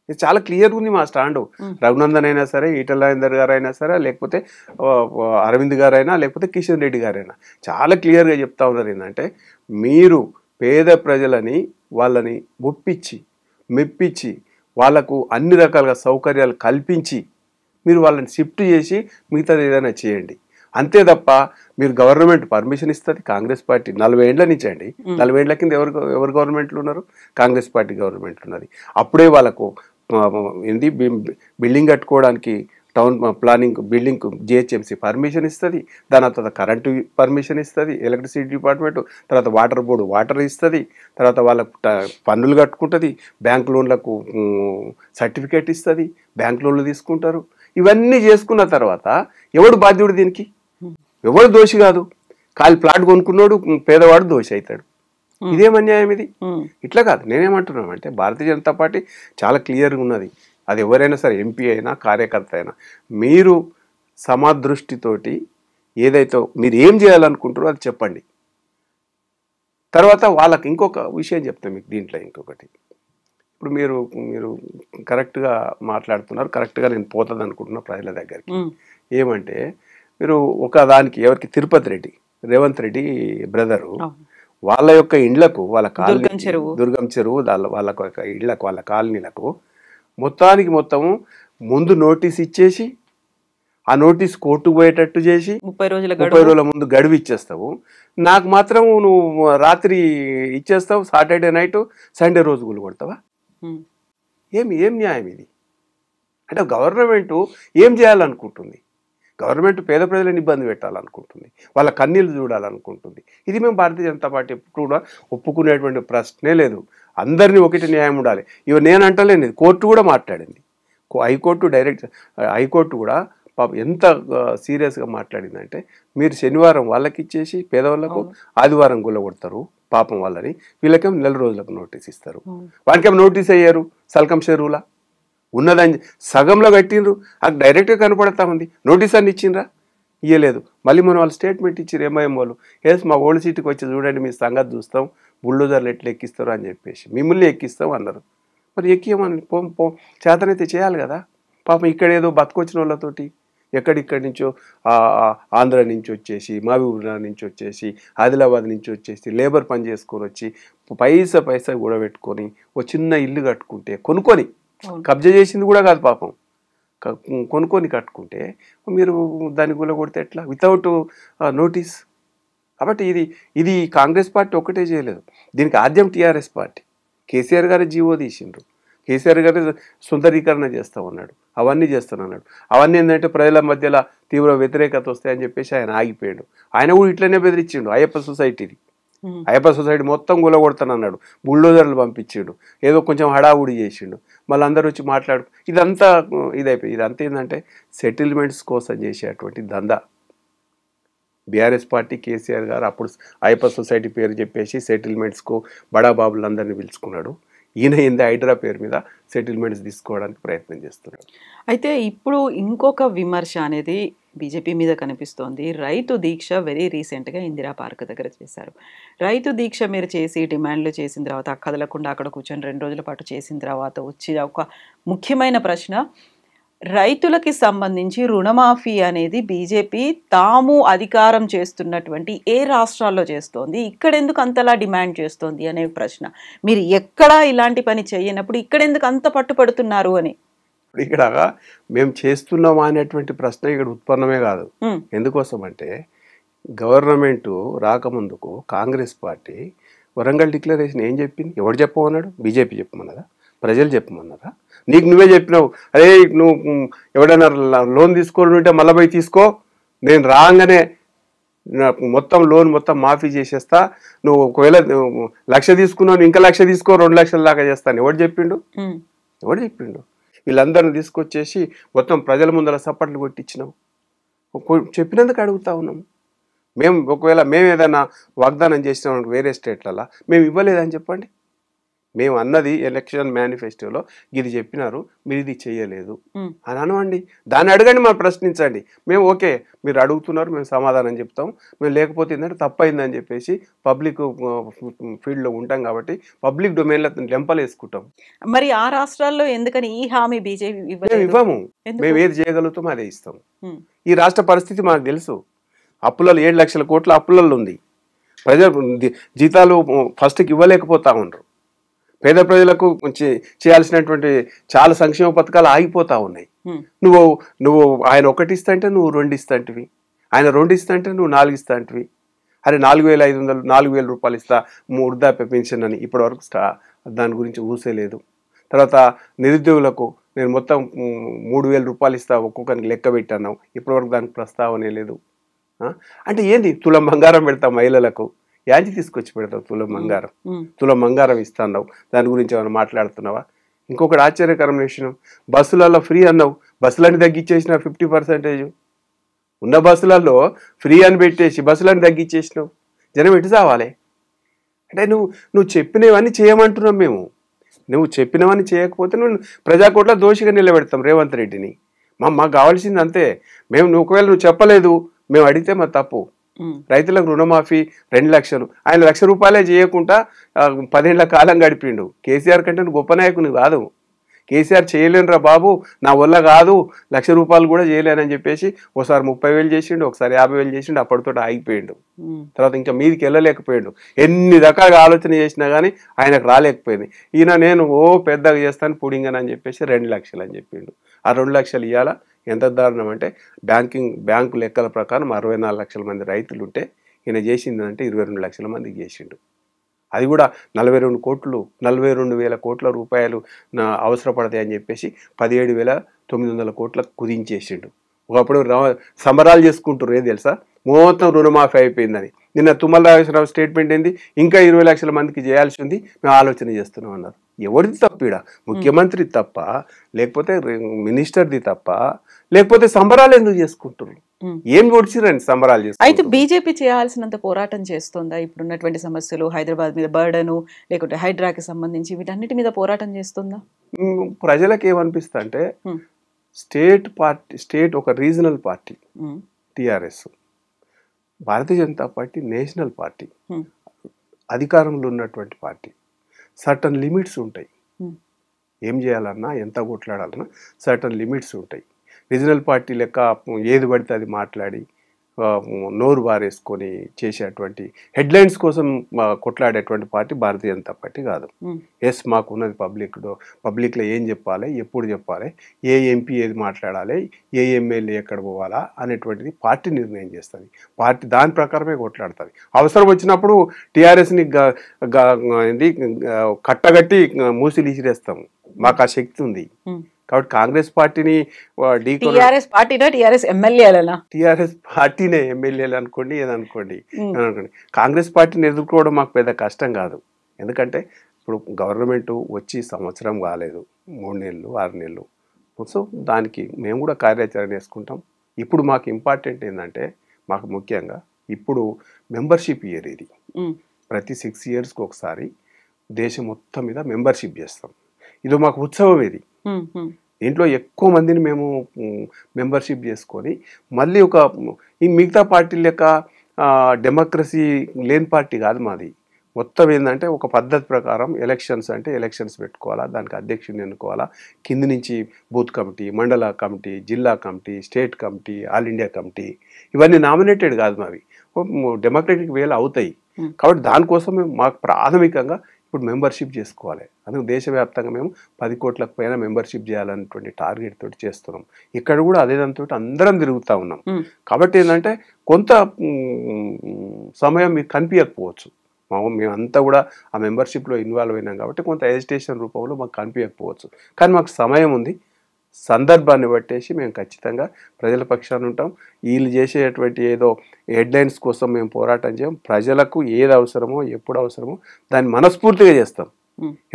ఇది చాలా క్లియర్గా ఉంది మా స్టాండ్ రఘునందన్ అయినా సరే రాజేందర్ గారు అయినా సరే లేకపోతే అరవింద్ గారైనా లేకపోతే కిషన్ రెడ్డి గారైనా చాలా క్లియర్గా చెప్తా ఉన్నారు ఏంటంటే మీరు పేద ప్రజలని వాళ్ళని ఒప్పించి మెప్పించి వాళ్లకు అన్ని రకాలుగా సౌకర్యాలు కల్పించి మీరు వాళ్ళని షిఫ్ట్ చేసి మిగతాది ఏదైనా చేయండి అంతే తప్ప మీరు గవర్నమెంట్ పర్మిషన్ ఇస్తుంది కాంగ్రెస్ పార్టీ నలభై ఏళ్ళ నుంచి అండి నలభై ఏళ్ళ కింద ఎవరు ఎవరు గవర్నమెంట్లు ఉన్నారు కాంగ్రెస్ పార్టీ గవర్నమెంట్ ఉన్నది అప్పుడే వాళ్ళకు ఏంటి బిల్డింగ్ కట్టుకోవడానికి town planning building GHMC permission ఇస్తుంది దాని తర్వాత కరెంటు పర్మిషన్ ఇస్తుంది ఎలక్ట్రిసిటీ డిపార్ట్మెంట్ తర్వాత వాటర్ బోర్డు వాటర్ ఇస్తుంది తర్వాత వాళ్ళకు పన్నులు కట్టుకుంటుంది బ్యాంక్ లోన్లకు సర్టిఫికేట్ ఇస్తుంది బ్యాంక్ లోన్లు తీసుకుంటారు ఇవన్నీ చేసుకున్న తర్వాత ఎవడు బాధ్యుడు దీనికి ఎవరు దోషి కాదు కాలి ప్లాట్ కొనుక్కున్నాడు పేదవాడు దోషి అవుతాడు ఇదేం అన్యాయం ఇది ఇట్లా కాదు నేనేమంటున్నాను అంటే భారతీయ జనతా పార్టీ చాలా క్లియర్గా ఉన్నది అది ఎవరైనా సరే ఎంపీ అయినా కార్యకర్త అయినా మీరు సమదృష్టితోటి ఏదైతే మీరు ఏం చేయాలనుకుంటారో అది చెప్పండి తర్వాత వాళ్ళకి ఇంకొక విషయం చెప్తాను మీకు దీంట్లో ఇంకొకటి ఇప్పుడు మీరు మీరు కరెక్ట్గా మాట్లాడుతున్నారు కరెక్ట్గా నేను పోతుంది అనుకుంటున్నా ప్రజల దగ్గరికి ఏమంటే మీరు ఒక దానికి ఎవరికి తిరుపతి రెడ్డి రేవంత్ రెడ్డి బ్రదరు వాళ్ళ యొక్క ఇండ్లకు వాళ్ళ కాలనీ చెరువు దుర్గం చెరువు వాళ్ళ వాళ్ళ ఇళ్లకు వాళ్ళ కాలనీలకు మొత్తానికి మొత్తము ముందు నోటీస్ ఇచ్చేసి ఆ నోటీస్ కోర్టు పోయేటట్టు చేసి ముప్పై రోజుల ముప్పై రోజుల ముందు గడువు ఇచ్చేస్తావు నాకు మాత్రం నువ్వు రాత్రి ఇచ్చేస్తావు సాటర్డే నైట్ సండే రోజు గుళ్ళు కొడతావా ఏమి ఏం న్యాయం ఇది అంటే గవర్నమెంట్ ఏం చేయాలనుకుంటుంది గవర్నమెంట్ పేద ప్రజలను ఇబ్బంది పెట్టాలనుకుంటుంది వాళ్ళ కన్నీళ్ళు చూడాలనుకుంటుంది ఇది మేము భారతీయ జనతా పార్టీ కూడా ఒప్పుకునేటువంటి ప్రశ్నే లేదు అందరినీ ఒకటి న్యాయం ఉండాలి ఇవి నేను అంటలేని కోర్టు కూడా మాట్లాడింది హైకోర్టు డైరెక్ట్ హైకోర్టు కూడా పాప ఎంత సీరియస్గా మాట్లాడిందంటే మీరు శనివారం వాళ్ళకి ఇచ్చేసి పేదవాళ్ళకు ఆదివారం గుల్లగొడతారు పాపం వాళ్ళని వీళ్ళకేమో నెల రోజులకు నోటీస్ ఇస్తారు వాళ్ళకేమో నోటీస్ అయ్యారు సల్కం షెరూలా ఉన్నదని సగంలో కట్టిండ్రు అది డైరెక్ట్గా కనపడతా ఉంది నోటీస్ అని ఇచ్చిండ్రా ఇవ్వలేదు మళ్ళీ మనం వాళ్ళు స్టేట్మెంట్ ఇచ్చారు ఏమయ్యం వాళ్ళు ఎస్ మా ఓల్డ్ సిటీకి వచ్చి చూడండి మీ సంగతి చూస్తాం బుల్డోజర్లు ఎట్లా ఎక్కిస్తారు అని చెప్పేసి మిమ్మల్ని ఎక్కిస్తాం అన్నారు మరి ఎక్కియమని పో పో చేతనైతే చేయాలి కదా పాపం ఇక్కడ ఏదో బతకొచ్చిన వాళ్ళతోటి ఎక్కడిక్కడి నుంచో ఆంధ్ర నుంచి వచ్చేసి మహబూబ్నగర్ నుంచి వచ్చేసి ఆదిలాబాద్ నుంచి వచ్చేసి లేబర్ పని చేసుకొని వచ్చి పైసా పైసా కూడబెట్టుకొని ఓ చిన్న ఇల్లు కట్టుకుంటే కొనుక్కొని కబ్జా చేసింది కూడా కాదు పాపం కొనుక్కొని కట్టుకుంటే మీరు దాన్ని కొడితే ఎట్లా వితౌట్ నోటీస్ uh, కాబట్టి ఇది ఇది కాంగ్రెస్ పార్టీ ఒక్కటే చేయలేదు దీనికి ఆద్యం టీఆర్ఎస్ పార్టీ కేసీఆర్ గారు జీవో తీసిండ్రు కేసీఆర్ గారు సుందరీకరణ చేస్తూ ఉన్నాడు అవన్నీ చేస్తాను అన్నాడు అవన్నీ ఏంటంటే ప్రజల మధ్యలో తీవ్ర వ్యతిరేకత వస్తాయని చెప్పేసి ఆయన ఆగిపోయాడు ఆయన కూడా ఇట్లనే బెదిరించిండు అయ్యప్ప సొసైటీని అయ్యప్ప సొసైటీ మొత్తం అన్నాడు బుల్డోజర్లు పంపించిండు ఏదో కొంచెం హడావుడి చేసిండు మళ్ళీ అందరూ వచ్చి మాట్లాడు ఇదంతా ఇదైపోయి ఇదంతా ఏంటంటే సెటిల్మెంట్స్ కోసం చేసేటువంటి దందా బీఆర్ఎస్ పార్టీ కేసీఆర్ గారు అప్పుడు అయ్యప్ప సొసైటీ పేరు చెప్పేసి సెటిల్మెంట్స్కు బడాబాబులందరినీ పిలుచుకున్నాడు ఈయన ఇంత హైడ్రా పేరు మీద సెటిల్మెంట్స్ తీసుకోవడానికి ప్రయత్నం చేస్తున్నాడు అయితే ఇప్పుడు ఇంకొక విమర్శ అనేది బీజేపీ మీద కనిపిస్తోంది రైతు దీక్ష వెరీ రీసెంట్గా ఇందిరా పార్క్ దగ్గర చేశారు రైతు దీక్ష మీరు చేసి డిమాండ్లు చేసిన తర్వాత కదలకుండా అక్కడ కూర్చొని రెండు రోజుల పాటు చేసిన తర్వాత వచ్చి ఒక ముఖ్యమైన ప్రశ్న రైతులకి సంబంధించి రుణమాఫీ అనేది బీజేపీ తాము అధికారం చేస్తున్నటువంటి ఏ రాష్ట్రాల్లో చేస్తోంది ఇక్కడెందుకు అంతలా డిమాండ్ చేస్తోంది అనే ప్రశ్న మీరు ఎక్కడా ఇలాంటి పని చేయనప్పుడు ఇక్కడెందుకు అంత పట్టుపడుతున్నారు అని ఇప్పుడు ఇక్కడ మేము చేస్తున్నామా అనేటువంటి ప్రశ్న ఇక్కడ ఉత్పన్నమే కాదు ఎందుకోసం అంటే గవర్నమెంట్ రాకముందుకు కాంగ్రెస్ పార్టీ వరంగల్ డిక్లరేషన్ ఏం చెప్పింది ఎవడు చెప్పమన్నాడు బీజేపీ చెప్పమన్నదా ప్రజలు చెప్పమన్నారా నీకు నువ్వే చెప్పినావు అరే నువ్వు ఎవడన్నా లోన్ తీసుకోవాలని ఉంటే మళ్ళీ తీసుకో నేను రాగానే మొత్తం లోన్ మొత్తం మాఫీ చేసేస్తా నువ్వు ఒకవేళ లక్ష తీసుకున్నావు ఇంకా లక్ష తీసుకో రెండు లక్షల దాకా చేస్తాను ఎవడు చెప్పిండు ఎవడు చెప్పిండు వీళ్ళందరిని తీసుకొచ్చేసి మొత్తం ప్రజల ముందర సప్పట్లు కొట్టించినాం చెప్పినందుకు అడుగుతా ఉన్నాం మేము ఒకవేళ మేము ఏదైనా వాగ్దానం చేసినాం వేరే స్టేట్లలో మేము ఇవ్వలేదని చెప్పండి మేము అన్నది ఎలక్షన్ మేనిఫెస్టోలో ఇది చెప్పినారు మీరు ఇది చేయలేదు అని అనవండి దాన్ని అడగండి మనం ప్రశ్నించండి మేము ఓకే మీరు అడుగుతున్నారు మేము సమాధానం చెప్తాం మేము లేకపోతే ఏంటంటే తప్పైందని చెప్పేసి పబ్లిక్ ఫీల్డ్లో ఉంటాం కాబట్టి పబ్లిక్ డొమైన్లో లెంపలు మరి ఆ రాష్ట్రాల్లో ఎందుకని ఈ హామీ బీజేపీ ఇవ్వము మేము ఏది చేయగలుగుతాం అదే ఇస్తాం ఈ రాష్ట్ర పరిస్థితి మాకు తెలుసు అప్పులలో ఏడు లక్షల కోట్ల అప్పులలో ఉంది ప్రజలు జీతాలు ఫస్ట్కి ఇవ్వలేకపోతా ఉండరు పేద ప్రజలకు మంచి చేయాల్సినటువంటి చాలా సంక్షేమ పథకాలు ఆగిపోతా ఉన్నాయి నువ్వు నువ్వు ఆయన ఒకటి ఇస్తా అంటే నువ్వు రెండు ఇస్తా ఆయన రెండు ఇస్తా అంటే నువ్వు నాలుగు ఇస్తా అరే నాలుగు వేల ఐదు వందలు నాలుగు వేల రూపాయలు ఇస్తా వృద్ధాప్య పెన్షన్ అని ఇప్పటివరకు వరకు దాని గురించి లేదు తర్వాత నిరుద్యోగులకు నేను మొత్తం మూడు వేల రూపాయలు ఇస్తా ఒక్కొక్కరికి లెక్క పెట్టాను ఇప్పటివరకు దానికి ప్రస్తావనే లేదు అంటే ఏంది తులం బంగారం పెడతా మహిళలకు యాంచి తీసుకొచ్చి పెడతావు తులం బంగారం తులం బంగారం ఇస్తాన్నావు దాని గురించి ఏమైనా మాట్లాడుతున్నావా ఇంకొకటి ఆశ్చర్యకరమైన విషయం బస్సులలో ఫ్రీ అన్నావు బస్సులన్నీ తగ్గించేసినావు ఫిఫ్టీ పర్సెంటేజ్ ఉన్న బస్సులలో ఫ్రీ అని పెట్టేసి బస్సులన్నీ తగ్గించేసినావు జనం ఎటు సావాలి అంటే నువ్వు నువ్వు చెప్పినవన్నీ చేయమంటున్నాం మేము నువ్వు చెప్పినవన్నీ చేయకపోతే నువ్వు ప్రజాకోట్లో దోషిగా నిలబెడతాం రేవంత్ రెడ్డిని మా మాకు కావాల్సింది అంతే మేము ఒకవేళ నువ్వు చెప్పలేదు మేము అడిగితే మా తప్పు రైతులకు రుణమాఫీ రెండు లక్షలు ఆయన లక్ష రూపాయలే చేయకుండా పదేళ్ల కాలం గడిపిండు కేసీఆర్ కంటే గొప్ప నాయకుని కాదు కేసీఆర్ చేయలేనురా బాబు నా వల్ల కాదు లక్ష రూపాయలు కూడా చేయలేనని చెప్పేసి ఒకసారి ముప్పై వేలు చేసిండు ఒకసారి యాభై వేలు చేసిండు అప్పటితో ఆగిపోయిండు తర్వాత ఇంకా మీదికి వెళ్ళలేకపోయాడు ఎన్ని రకాలుగా ఆలోచన చేసినా కానీ ఆయనకు రాలేకపోయింది ఈయన నేను ఓ పెద్దగా చేస్తాను పుడింగని అని చెప్పేసి రెండు లక్షలు అని చెప్పిండు ఆ రెండు లక్షలు ఇవ్వాలా ఎంత దారుణం అంటే బ్యాంకింగ్ బ్యాంకు లెక్కల ప్రకారం అరవై లక్షల మంది రైతులు ఉంటే ఈయన చేసిందంటే ఇరవై లక్షల మందికి చేసిండు అది కూడా నలభై రెండు కోట్లు నలభై రెండు వేల కోట్ల రూపాయలు అవసరపడతాయని చెప్పేసి పదిహేడు వేల తొమ్మిది వందల కోట్ల కుదించేసిండు ఒకప్పుడు సమరాలు చేసుకుంటారు ఏం తెలుసా మొత్తం రుణమాఫీ అయిపోయిందని నిన్న తుమ్మల రాజేశ్వరరావు స్టేట్మెంట్ ఏంది ఇంకా ఇరవై లక్షల మందికి చేయాల్సి ఉంది మేము ఆలోచన చేస్తున్నాం అన్నారు ఎవరిది తప్పిడ ముఖ్యమంత్రి తప్ప లేకపోతే మినిస్టర్ది తప్ప లేకపోతే సంబరాలు ఎందుకు చేసుకుంటున్నారు ఏం పొడిచిరండి సంబరాలు అయితే బీజేపీ చేయాల్సినంత పోరాటం చేస్తుందా ఇప్పుడున్నటువంటి సమస్యలు హైదరాబాద్ మీద బర్డను లేకుంటే హైడ్రాకి సంబంధించి వీటన్నిటి మీద పోరాటం చేస్తుందా ప్రజలకు ఏమనిపిస్తా అంటే స్టేట్ పార్టీ స్టేట్ ఒక regional party TRS Bharatiya Janata party national party అధికారంలో ఉన్నటువంటి పార్టీ సర్టన్ లిమిట్స్ ఉంటాయి ఏం చేయాలన్నా ఎంత కొట్లాడాలన్నా సర్టన్ లిమిట్స్ ఉంటాయి రీజనల్ పార్టీ లెక్క ఏది పడితే అది మాట్లాడి నోరు బారేసుకొని చేసేటువంటి హెడ్లైన్స్ కోసం కొట్లాడేటువంటి పార్టీ భారతీయ జనతా పార్టీ కాదు ఎస్ మాకు ఉన్నది పబ్లిక్లో పబ్లిక్లో ఏం చెప్పాలి ఎప్పుడు చెప్పాలి ఏ ఎంపీ ఏది మాట్లాడాలి ఏ ఎమ్మెల్యే ఎక్కడ పోవాలా అనేటువంటిది పార్టీ నిర్ణయం చేస్తుంది పార్టీ దాని ప్రకారమే కొట్లాడుతుంది అవసరం వచ్చినప్పుడు టీఆర్ఎస్ని ఏంటి కట్టగట్టి మూసిలీసిరేస్తాము మాకు ఆ శక్తి ఉంది కాబట్టి కాంగ్రెస్ పార్టీని టీఆర్ఎస్ పార్టీనా టీఆర్ఎస్ ఎమ్మెల్యేలనా టీఆర్ఎస్ పార్టీనే ఎమ్మెల్యేలు అనుకోండి ఏదనుకోండి అనుకోండి కాంగ్రెస్ పార్టీని ఎదుర్కోవడం మాకు పెద్ద కష్టం కాదు ఎందుకంటే ఇప్పుడు గవర్నమెంట్ వచ్చి సంవత్సరం కాలేదు మూడు నెలలు ఆరు నెలలు సో దానికి మేము కూడా కార్యాచరణ చేసుకుంటాం ఇప్పుడు మాకు ఇంపార్టెంట్ ఏంటంటే మాకు ముఖ్యంగా ఇప్పుడు మెంబర్షిప్ ఇయర్ ఇది ప్రతి సిక్స్ ఇయర్స్కి ఒకసారి దేశం మొత్తం మీద మెంబర్షిప్ చేస్తాం ఇది మాకు ఉత్సవం ఇది దీంట్లో ఎక్కువ మందిని మేము మెంబర్షిప్ చేసుకొని మళ్ళీ ఒక ఈ మిగతా పార్టీ లెక్క డెమోక్రసీ లేని పార్టీ కాదు మాది మొత్తం ఏంటంటే ఒక పద్ధతి ప్రకారం ఎలక్షన్స్ అంటే ఎలక్షన్స్ పెట్టుకోవాలా దానికి అధ్యక్షుని ఎన్నుకోవాలా కింది నుంచి బూత్ కమిటీ మండల కమిటీ జిల్లా committee state committee all India committee ఇవన్నీ నామినేటెడ్ కాదు మావి డెమోక్రటిక్ వేలు అవుతాయి కాబట్టి దానికోసం మాకు ప్రాథమికంగా ఇప్పుడు మెంబర్షిప్ చేసుకోవాలి అందుకు దేశవ్యాప్తంగా మేము పది కోట్లకు పైన మెంబర్షిప్ చేయాలన్నటువంటి టార్గెట్ తోటి చేస్తున్నాం ఇక్కడ కూడా అదే దాంతో అందరం తిరుగుతూ ఉన్నాం కాబట్టి ఏంటంటే కొంత సమయం మీకు కనిపించకపోవచ్చు మా మేమంతా కూడా ఆ మెంబర్షిప్లో ఇన్వాల్వ్ అయినాం కాబట్టి కొంత ఎజిటేషన్ రూపంలో మాకు కనిపించకపోవచ్చు కానీ మాకు సమయం ఉంది సందర్భాన్ని పట్టేసి మేము ఖచ్చితంగా ప్రజల పక్షాన్ని ఉంటాం వీళ్ళు చేసేటువంటి ఏదో హెడ్లైన్స్ కోసం మేము పోరాటం చేయం ప్రజలకు ఏది అవసరమో ఎప్పుడు అవసరమో దాన్ని మనస్ఫూర్తిగా చేస్తాం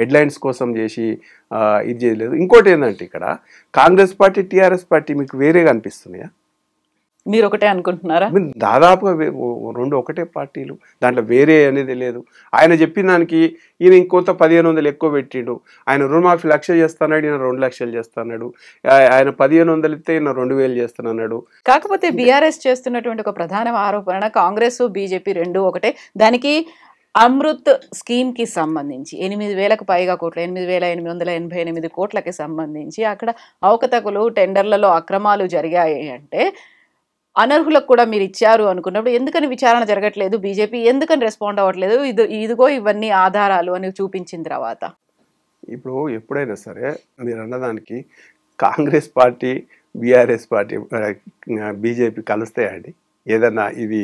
హెడ్లైన్స్ కోసం చేసి ఇది చేయలేదు ఇంకోటి ఏంటంటే ఇక్కడ కాంగ్రెస్ పార్టీ టీఆర్ఎస్ పార్టీ మీకు వేరేగా అనిపిస్తున్నాయా మీరు ఒకటే అనుకుంటున్నారా దాదాపుగా రెండు ఒకటే పార్టీలు దాంట్లో వేరే అనేది లేదు ఆయన చెప్పిన దానికి ఈయన ఇంకొంత పదిహేను వందలు ఎక్కువ పెట్టిండు ఆయన రుణమాఫీ లక్ష చేస్తున్నాడు ఈయన రెండు లక్షలు చేస్తున్నాడు ఆయన పదిహేను వందలు ఇస్తే ఈయన రెండు వేలు చేస్తున్నాడు కాకపోతే బీఆర్ఎస్ చేస్తున్నటువంటి ఒక ప్రధాన ఆరోపణ కాంగ్రెస్ బీజేపీ రెండు ఒకటే దానికి అమృత్ స్కీమ్కి సంబంధించి ఎనిమిది వేలకు పైగా కోట్లు ఎనిమిది వేల ఎనిమిది వందల ఎనభై ఎనిమిది కోట్లకి సంబంధించి అక్కడ అవకతకులు టెండర్లలో అక్రమాలు జరిగాయి అంటే అనర్హులకు కూడా మీరు ఇచ్చారు అనుకున్నప్పుడు ఎందుకని విచారణ జరగట్లేదు బీజేపీ ఎందుకని రెస్పాండ్ అవ్వట్లేదు ఇది ఇదిగో ఇవన్నీ ఆధారాలు అని చూపించిన తర్వాత ఇప్పుడు ఎప్పుడైనా సరే మీరు అన్నదానికి Congress party BRS party BJP కలుస్తాయండి ఏదన్నా ఇది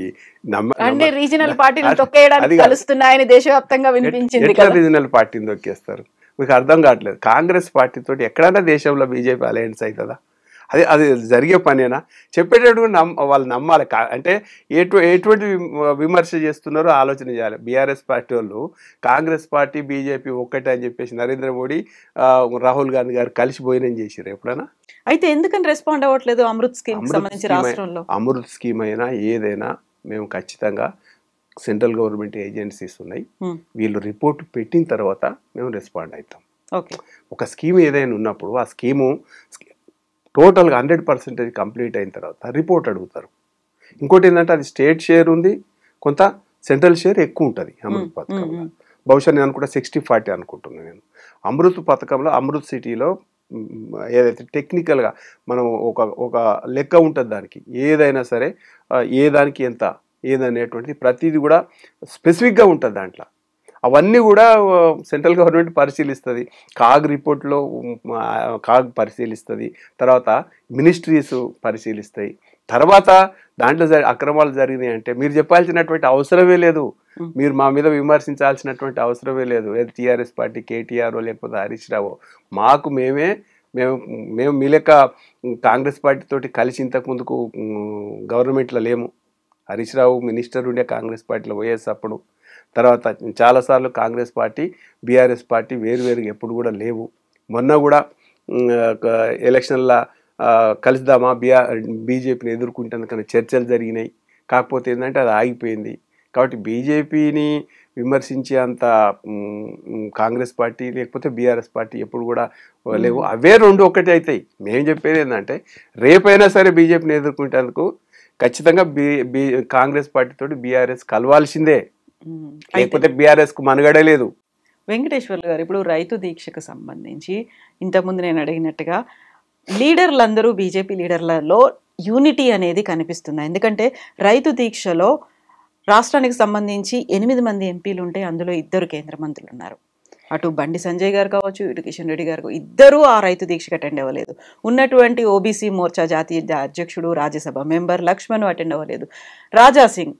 నమ్మ రీజనల్ పార్టీ తొక్కేయడానికి కలుస్తున్నాయని దేశవ్యాప్తంగా వినిపించింది రీజనల్ పార్టీని తొక్కేస్తారు మీకు అర్థం కావట్లేదు కాంగ్రెస్ పార్టీతో ఎక్కడైనా దేశంలో బీజేపీ అలయన్స్ అవుతుందా అది అది జరిగే పనేనా చెప్పేటప్పుడు నమ్మ వాళ్ళు నమ్మాలి కా అంటే ఎటు ఎటువంటి విమర్శ చేస్తున్నారో ఆలోచన చేయాలి బీఆర్ఎస్ పార్టీ వాళ్ళు కాంగ్రెస్ పార్టీ బీజేపీ ఒక్కటే అని చెప్పేసి నరేంద్ర మోడీ రాహుల్ గాంధీ గారు కలిసి భోజనం చేసిరు ఎప్పుడైనా అయితే ఎందుకని రెస్పాండ్ అవ్వట్లేదు అమృత్ స్కీమ్ సంబంధించి రాష్ట్రంలో అమృత్ స్కీమ్ అయినా ఏదైనా మేము ఖచ్చితంగా సెంట్రల్ గవర్నమెంట్ ఏజెన్సీస్ ఉన్నాయి వీళ్ళు రిపోర్ట్ పెట్టిన తర్వాత మేము రెస్పాండ్ అవుతాం ఒక స్కీమ్ ఏదైనా ఉన్నప్పుడు ఆ స్కీము టోటల్గా హండ్రెడ్ పర్సెంటేజ్ కంప్లీట్ అయిన తర్వాత రిపోర్ట్ అడుగుతారు ఇంకోటి ఏంటంటే అది స్టేట్ షేర్ ఉంది కొంత సెంట్రల్ షేర్ ఎక్కువ ఉంటుంది అమృత్ పథకంలో బహుశా నేను అనుకుంటా సిక్స్టీ ఫార్టీ అనుకుంటున్నాను నేను అమృత్ పథకంలో అమృత్ సిటీలో ఏదైతే టెక్నికల్గా మనం ఒక ఒక లెక్క ఉంటుంది దానికి ఏదైనా సరే ఏ దానికి ఎంత ఏదనేటువంటిది ప్రతిదీ కూడా స్పెసిఫిక్గా ఉంటుంది దాంట్లో అవన్నీ కూడా సెంట్రల్ గవర్నమెంట్ పరిశీలిస్తుంది కాగ్ రిపోర్ట్లో కాగ్ పరిశీలిస్తుంది తర్వాత మినిస్ట్రీస్ పరిశీలిస్తాయి తర్వాత దాంట్లో అక్రమాలు జరిగినాయి అంటే మీరు చెప్పాల్సినటువంటి అవసరమే లేదు మీరు మా మీద విమర్శించాల్సినటువంటి అవసరమే లేదు ఏది టీఆర్ఎస్ పార్టీ కేటీఆర్ లేకపోతే హరీష్ రావు మాకు మేమే మేము మేము మీ లెక్క కాంగ్రెస్ పార్టీతో కలిసి ఇంతకు ముందుకు గవర్నమెంట్లో లేము హరీష్ రావు మినిస్టర్ ఉండే కాంగ్రెస్ పార్టీలో వైఎస్ అప్పుడు తర్వాత చాలాసార్లు కాంగ్రెస్ పార్టీ బీఆర్ఎస్ పార్టీ వేరువేరుగా ఎప్పుడు కూడా లేవు మొన్న కూడా ఎలక్షన్ల కలుద్దామా బీఆర్ బీజేపీని ఎదుర్కొంటేందుకని చర్చలు జరిగినాయి కాకపోతే ఏంటంటే అది ఆగిపోయింది కాబట్టి బీజేపీని విమర్శించే అంత కాంగ్రెస్ పార్టీ లేకపోతే బీఆర్ఎస్ పార్టీ ఎప్పుడు కూడా లేవు అవే రెండు ఒకటి అవుతాయి మేము చెప్పేది ఏంటంటే రేపైనా సరే బీజేపీని ఎదుర్కొంటేందుకు ఖచ్చితంగా బీ బీ కాంగ్రెస్ పార్టీతో బీఆర్ఎస్ కలవాల్సిందే లేకపోతే బీఆర్ఎస్ కు మనుగడలేదు లేదు వెంకటేశ్వర్లు గారు ఇప్పుడు రైతు దీక్షకు సంబంధించి ఇంతకుముందు నేను అడిగినట్టుగా లీడర్లందరూ బీజేపీ లీడర్లలో యూనిటీ అనేది కనిపిస్తుంది ఎందుకంటే రైతు దీక్షలో రాష్ట్రానికి సంబంధించి ఎనిమిది మంది ఎంపీలు ఉంటే అందులో ఇద్దరు కేంద్ర మంత్రులు ఉన్నారు అటు బండి సంజయ్ గారు కావచ్చు ఇటు కిషన్ రెడ్డి గారు ఇద్దరూ ఆ రైతు దీక్షకు అటెండ్ అవ్వలేదు ఉన్నటువంటి ఓబీసీ మోర్చా జాతీయ అధ్యక్షుడు రాజ్యసభ మెంబర్ లక్ష్మణ్ అటెండ్ అవ్వలేదు రాజా సింగ్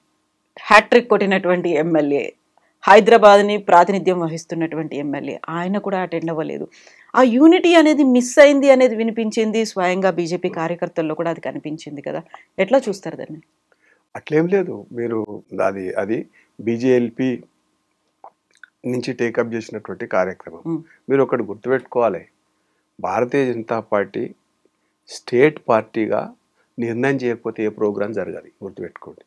హ్యాట్రిక్ కొట్టినటువంటి ఎమ్మెల్యే హైదరాబాద్ని ప్రాతినిధ్యం వహిస్తున్నటువంటి ఎమ్మెల్యే ఆయన కూడా అటెండ్ అవ్వలేదు ఆ యూనిటీ అనేది మిస్ అయింది అనేది వినిపించింది స్వయంగా బీజేపీ కార్యకర్తల్లో కూడా అది కనిపించింది కదా ఎట్లా చూస్తారు దాన్ని అట్లేం లేదు మీరు అది అది బీజేఎల్పి నుంచి టేకప్ చేసినటువంటి కార్యక్రమం మీరు ఒకటి గుర్తుపెట్టుకోవాలి భారతీయ జనతా పార్టీ స్టేట్ పార్టీగా నిర్ణయం చేయకపోతే ఏ ప్రోగ్రాం జరగాలి గుర్తుపెట్టుకోండి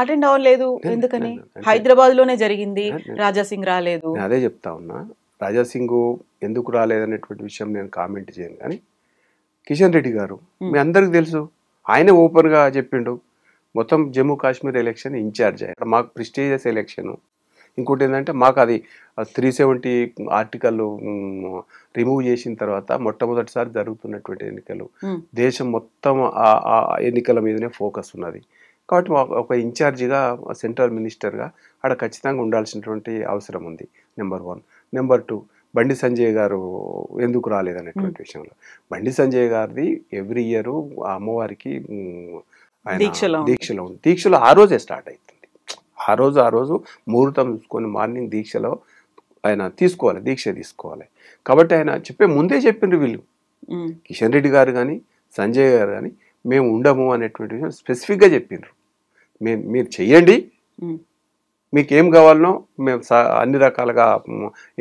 అటెండ్ అవ్వలేదు ఎందుకని హైదరాబాద్ లోనే జరిగింది రాజాసింగ్ రాలేదు అదే చెప్తా ఉన్నా రాజాసింగ్ ఎందుకు రాలేదనేటువంటి విషయం నేను కామెంట్ చేయను కానీ కిషన్ రెడ్డి గారు మీ అందరికి తెలుసు ఆయన ఓపెన్గా చెప్పిండు మొత్తం జమ్మూ కాశ్మీర్ ఎలక్షన్ ఇన్ఛార్జ్ అయ్యి మాకు ప్రిస్టీజియస్ ఎలక్షన్ ఇంకోటి ఏంటంటే మాకు అది త్రీ సెవెంటీ ఆర్టికల్ రిమూవ్ చేసిన తర్వాత మొట్టమొదటిసారి జరుగుతున్నటువంటి ఎన్నికలు దేశం మొత్తం ఆ ఎన్నికల మీదనే ఫోకస్ ఉన్నది కాబట్టి ఒక ఇన్ఛార్జిగా సెంట్రల్ మినిస్టర్గా ఆడ ఖచ్చితంగా ఉండాల్సినటువంటి అవసరం ఉంది నెంబర్ వన్ నెంబర్ టూ బండి సంజయ్ గారు ఎందుకు రాలేదు అనేటువంటి విషయంలో బండి సంజయ్ గారిది ఎవ్రీ ఇయర్ అమ్మవారికి దీక్షలో ఉంది దీక్షలో ఆ రోజే స్టార్ట్ అవుతుంది ఆ రోజు ఆ రోజు ముహూర్తం చూసుకొని మార్నింగ్ దీక్షలో ఆయన తీసుకోవాలి దీక్ష తీసుకోవాలి కాబట్టి ఆయన చెప్పే ముందే చెప్పిండ్రు వీళ్ళు కిషన్ రెడ్డి గారు కానీ సంజయ్ గారు కానీ మేము ఉండము అనేటువంటి విషయం స్పెసిఫిక్గా చెప్పిండ్రు మేము మీరు చెయ్యండి మీకేం కావాలనో మేము అన్ని రకాలుగా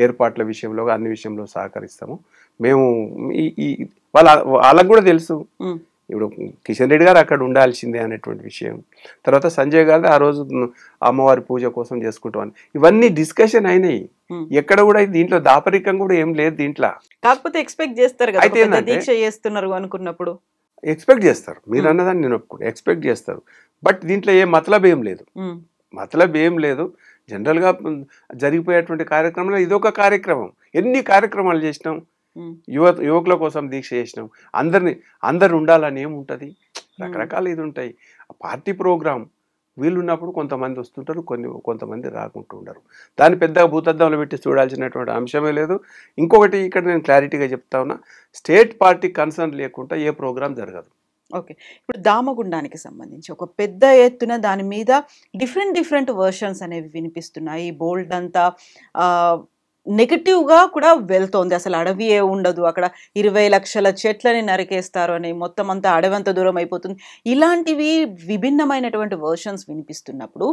ఏర్పాట్ల విషయంలో అన్ని విషయంలో సహకరిస్తాము మేము ఈ వాళ్ళ వాళ్ళకు కూడా తెలుసు ఇప్పుడు కిషన్ రెడ్డి గారు అక్కడ ఉండాల్సిందే అనేటువంటి విషయం తర్వాత సంజయ్ గారు ఆ రోజు అమ్మవారి పూజ కోసం చేసుకుంటాం ఇవన్నీ డిస్కషన్ అయినాయి ఎక్కడ కూడా దీంట్లో దాపరికం కూడా ఏం లేదు దీంట్లో కాకపోతే ఎక్స్పెక్ట్ చేస్తారు అయితే దీక్ష చేస్తున్నారు అనుకున్నప్పుడు ఎక్స్పెక్ట్ చేస్తారు మీరు అన్నదాన్ని నేను ఒప్పుకుంటా ఎక్స్పెక్ట్ చేస్తారు బట్ దీంట్లో ఏ మతలబ్ ఏం లేదు మతలబ్ ఏం లేదు జనరల్గా జరిగిపోయేటువంటి కార్యక్రమంలో ఇదొక కార్యక్రమం ఎన్ని కార్యక్రమాలు చేసినాం యువ యువకుల కోసం దీక్ష చేసినాం అందరిని అందరు ఉండాలని ఏముంటుంది రకరకాల ఇది ఉంటాయి పార్టీ ప్రోగ్రాం వీళ్ళు ఉన్నప్పుడు కొంతమంది వస్తుంటారు కొన్ని కొంతమంది ఉండరు దాన్ని పెద్దగా భూతద్దంలో పెట్టి చూడాల్సినటువంటి అంశమే లేదు ఇంకొకటి ఇక్కడ నేను క్లారిటీగా చెప్తా ఉన్నా స్టేట్ పార్టీ కన్సర్న్ లేకుండా ఏ ప్రోగ్రాం జరగదు ఓకే ఇప్పుడు దామగుండానికి సంబంధించి ఒక పెద్ద ఎత్తున దాని మీద డిఫరెంట్ డిఫరెంట్ వర్షన్స్ అనేవి వినిపిస్తున్నాయి బోల్డ్ అంతా నెగిటివ్గా కూడా వెళ్తోంది అసలు అడవి ఏ ఉండదు అక్కడ ఇరవై లక్షల చెట్లని నరికేస్తారు అని మొత్తం అంతా అడవంత దూరం అయిపోతుంది ఇలాంటివి విభిన్నమైనటువంటి వర్షన్స్ వినిపిస్తున్నప్పుడు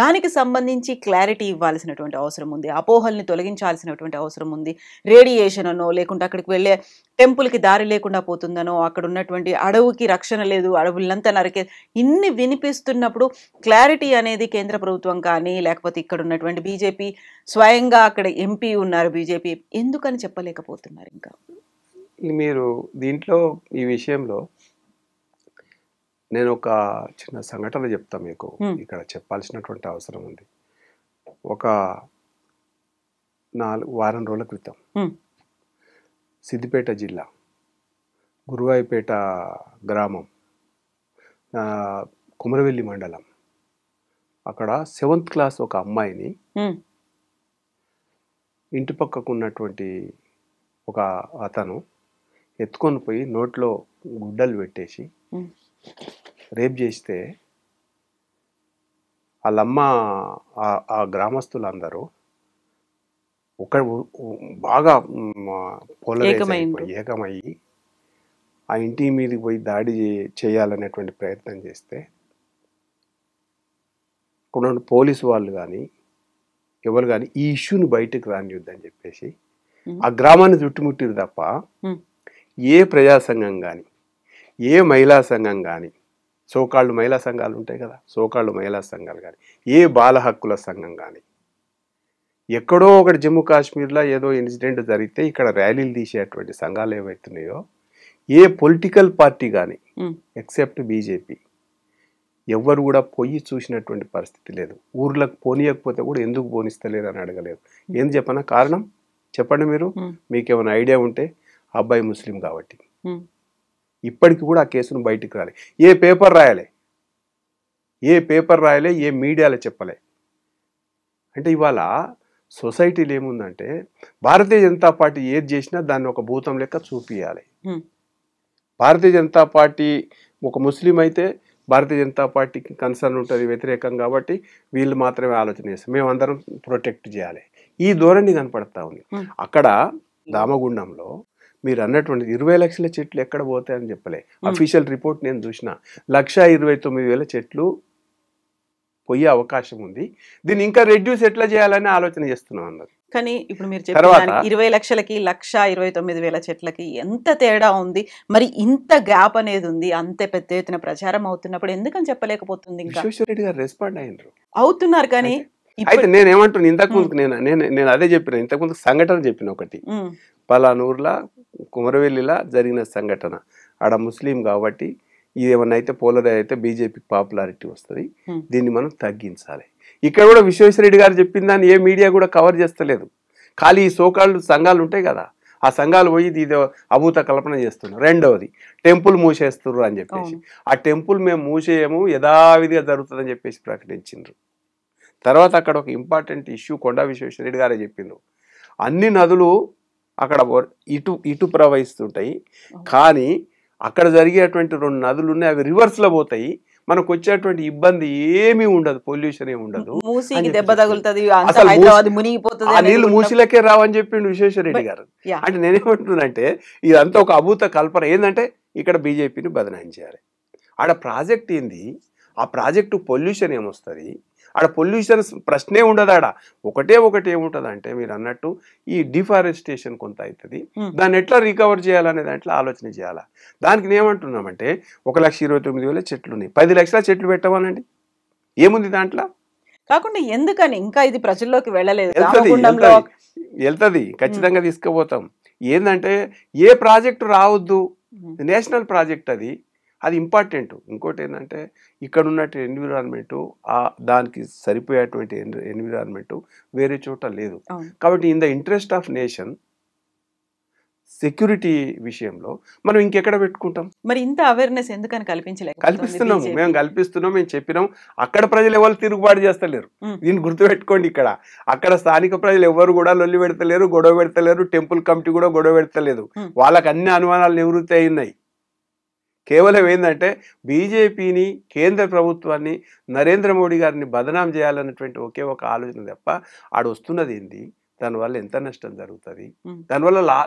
దానికి సంబంధించి క్లారిటీ ఇవ్వాల్సినటువంటి అవసరం ఉంది అపోహల్ని తొలగించాల్సినటువంటి అవసరం ఉంది రేడియేషన్ అనో లేకుంటే అక్కడికి వెళ్ళే టెంపుల్కి దారి లేకుండా పోతుందనో అక్కడ ఉన్నటువంటి అడవుకి రక్షణ లేదు అడవులంతా నరికే ఇన్ని వినిపిస్తున్నప్పుడు క్లారిటీ అనేది కేంద్ర ప్రభుత్వం కానీ లేకపోతే ఇక్కడ ఉన్నటువంటి బీజేపీ స్వయంగా అక్కడ ఎంపీ ఉన్నారు బీజేపీ ఎందుకని చెప్పలేకపోతున్నారు ఇంకా మీరు దీంట్లో ఈ విషయంలో నేను ఒక చిన్న సంఘటన చెప్తా మీకు ఇక్కడ చెప్పాల్సినటువంటి అవసరం ఉంది ఒక నాలుగు వారం రోజుల క్రితం సిద్దిపేట జిల్లా గురువాయిపేట గ్రామం కుమరవెల్లి మండలం అక్కడ సెవెంత్ క్లాస్ ఒక అమ్మాయిని ఇంటి పక్కకు ఉన్నటువంటి ఒక అతను ఎత్తుకొని పోయి నోట్లో గుడ్డలు పెట్టేసి రేప్ చేస్తే వాళ్ళమ్మ ఆ గ్రామస్తులందరూ ఒక బాగా పోలరైజ్ ఏకమయ్యి ఆ ఇంటి మీదకి పోయి దాడి చేయాలనేటువంటి ప్రయత్నం చేస్తే కొన్ని పోలీసు వాళ్ళు కానీ ఎవరు కానీ ఈ ఇష్యూని బయటకు రానియొద్దని చెప్పేసి ఆ గ్రామాన్ని చుట్టుముట్టిరు తప్ప ఏ ప్రజా సంఘం కానీ ఏ మహిళా సంఘం కానీ సోకాళ్ళు మహిళా సంఘాలు ఉంటాయి కదా సోకాళ్ళు మహిళా సంఘాలు కానీ ఏ బాల హక్కుల సంఘం కానీ ఎక్కడో ఒకటి జమ్మూ కాశ్మీర్లో ఏదో ఇన్సిడెంట్ జరిగితే ఇక్కడ ర్యాలీలు తీసేటువంటి సంఘాలు ఏవైతున్నాయో ఏ పొలిటికల్ పార్టీ కానీ ఎక్సెప్ట్ బీజేపీ ఎవ్వరు కూడా పోయి చూసినటువంటి పరిస్థితి లేదు ఊర్లకు పోనీయకపోతే కూడా ఎందుకు పోనిస్తలేరు అని అడగలేదు ఏం చెప్పనా కారణం చెప్పండి మీరు మీకు ఏమైనా ఐడియా ఉంటే అబ్బాయి ముస్లిం కాబట్టి ఇప్పటికి కూడా ఆ కేసును బయటికి రాలి ఏ పేపర్ రాయలే ఏ పేపర్ రాయలే ఏ మీడియాలో చెప్పలే అంటే ఇవాళ సొసైటీలో ఏముందంటే భారతీయ జనతా పార్టీ ఏది చేసినా దాన్ని ఒక భూతం లెక్క చూపించాలి భారతీయ జనతా పార్టీ ఒక ముస్లిం అయితే భారతీయ జనతా పార్టీకి కన్సర్న్ ఉంటుంది వ్యతిరేకం కాబట్టి వీళ్ళు మాత్రమే ఆలోచన చేస్తాం మేమందరం ప్రొటెక్ట్ చేయాలి ఈ ధోరణి కనపడతా ఉంది అక్కడ దామగుండంలో మీరు అన్నటువంటి ఇరవై లక్షల చెట్లు ఎక్కడ పోతాయని చెప్పలే అఫీషియల్ రిపోర్ట్ నేను చూసిన లక్ష ఇరవై తొమ్మిది వేల చెట్లు పోయే అవకాశం ఉంది దీన్ని ఇంకా రెడ్యూస్ ఎట్లా చేయాలని ఆలోచన చేస్తున్నాం అన్నారు కానీ ఇప్పుడు మీరు చెప్పిన ఇరవై లక్షలకి లక్ష ఇరవై తొమ్మిది వేల చెట్లకి ఎంత తేడా ఉంది మరి ఇంత గ్యాప్ అనేది ఉంది అంత పెద్ద ఎత్తున ప్రచారం అవుతున్నప్పుడు ఎందుకని చెప్పలేకపోతుంది రెస్పాండ్ అయినారు అవుతున్నారు కానీ అయితే నేనేమంటున్నాను ఇంతకు ముందు నేను నేను నేను అదే చెప్పిన ఇంతకు ముందు సంఘటన చెప్పిన ఒకటి పలానూర్లా కుమరవెల్లిలా జరిగిన సంఘటన ఆడ ముస్లిం కాబట్టి ఇది ఏమన్నా అయితే పోలరైజ్ అయితే బీజేపీకి పాపులారిటీ వస్తుంది దీన్ని మనం తగ్గించాలి ఇక్కడ కూడా విశ్వేశ్వరరెడ్డి గారు చెప్పిన దాన్ని ఏ మీడియా కూడా కవర్ చేస్తలేదు ఖాళీ ఈ సోకాళ్ళు సంఘాలు ఉంటాయి కదా ఆ సంఘాలు పోయి ఇది అభూత కల్పన చేస్తున్నారు రెండవది టెంపుల్ మూసేస్తున్నారు అని చెప్పేసి ఆ టెంపుల్ మేము మూసేయము యథావిధిగా జరుగుతుందని చెప్పేసి ప్రకటించిండ్రు తర్వాత అక్కడ ఒక ఇంపార్టెంట్ ఇష్యూ కొండా విశ్వేశ్వరరెడ్డి గారే చెప్పిండ్రు అన్ని నదులు అక్కడ ఇటు ఇటు ప్రవహిస్తుంటాయి కానీ అక్కడ జరిగేటువంటి రెండు నదులు ఉన్నాయి అవి రివర్స్లో పోతాయి మనకు వచ్చేటువంటి ఇబ్బంది ఏమీ ఉండదు పొల్యూషన్ ఏమి ఉండదు దెబ్బ తగులుతుంది మూసిలకే రావని చెప్పిండు విశ్వేశ్వరరెడ్డి గారు అంటే నేనేమంటున్నానంటే ఇదంతా ఒక అభూత కల్పన ఏంటంటే ఇక్కడ బీజేపీని బదనాయించాలి ఆడ ప్రాజెక్ట్ ఏంది ఆ ప్రాజెక్టు పొల్యూషన్ ఏమొస్తుంది ఆడ పొల్యూషన్ ప్రశ్నే ఉండదు ఆడ ఒకటే ఒకటి ఏముంటుంది అంటే మీరు అన్నట్టు ఈ డిఫారెస్టేషన్ కొంత అవుతుంది దాన్ని ఎట్లా రికవర్ చేయాలనే దాంట్లో ఆలోచన చేయాలా దానికి ఏమంటున్నామంటే ఒక లక్ష ఇరవై తొమ్మిది వేల చెట్లు ఉన్నాయి పది లక్షల చెట్లు పెట్టమనండి ఏముంది దాంట్లో కాకుండా ఎందుకని ఇంకా ఇది ప్రజల్లోకి వెళ్ళలేదు వెళ్తుంది ఖచ్చితంగా తీసుకుపోతాం ఏంటంటే ఏ ప్రాజెక్టు రావద్దు నేషనల్ ప్రాజెక్ట్ అది అది ఇంపార్టెంట్ ఇంకోటి ఏంటంటే ఇక్కడ ఉన్నట్టు ఎన్విరాన్మెంటు దానికి సరిపోయేటువంటి ఎన్విరాన్మెంటు వేరే చోట లేదు కాబట్టి in the interest of nation security విషయంలో మనం ఇంకెక్కడ పెట్టుకుంటాం మరి ఇంత అవేర్నెస్ ఎందుకని కల్పించలేదు కల్పిస్తున్నాము మేము కల్పిస్తున్నాం మేము చెప్పినాం అక్కడ ప్రజలు ఎవరు తిరుగుబాటు చేస్తలేరు దీన్ని గుర్తుపెట్టుకోండి ఇక్కడ అక్కడ స్థానిక ప్రజలు ఎవరు కూడా లొల్లి పెడతలేరు గొడవ పెడతలేరు టెంపుల్ కమిటీ కూడా గొడవ పెడతలేదు వాళ్ళకి అన్ని అనుమానాలు నివృత్తి అయినాయి కేవలం ఏంటంటే బీజేపీని కేంద్ర ప్రభుత్వాన్ని నరేంద్ర మోడీ గారిని బదనాం చేయాలన్నటువంటి ఒకే ఒక ఆలోచన తప్ప ఆడు వస్తున్నది ఏంది దానివల్ల ఎంత నష్టం జరుగుతుంది దానివల్ల లా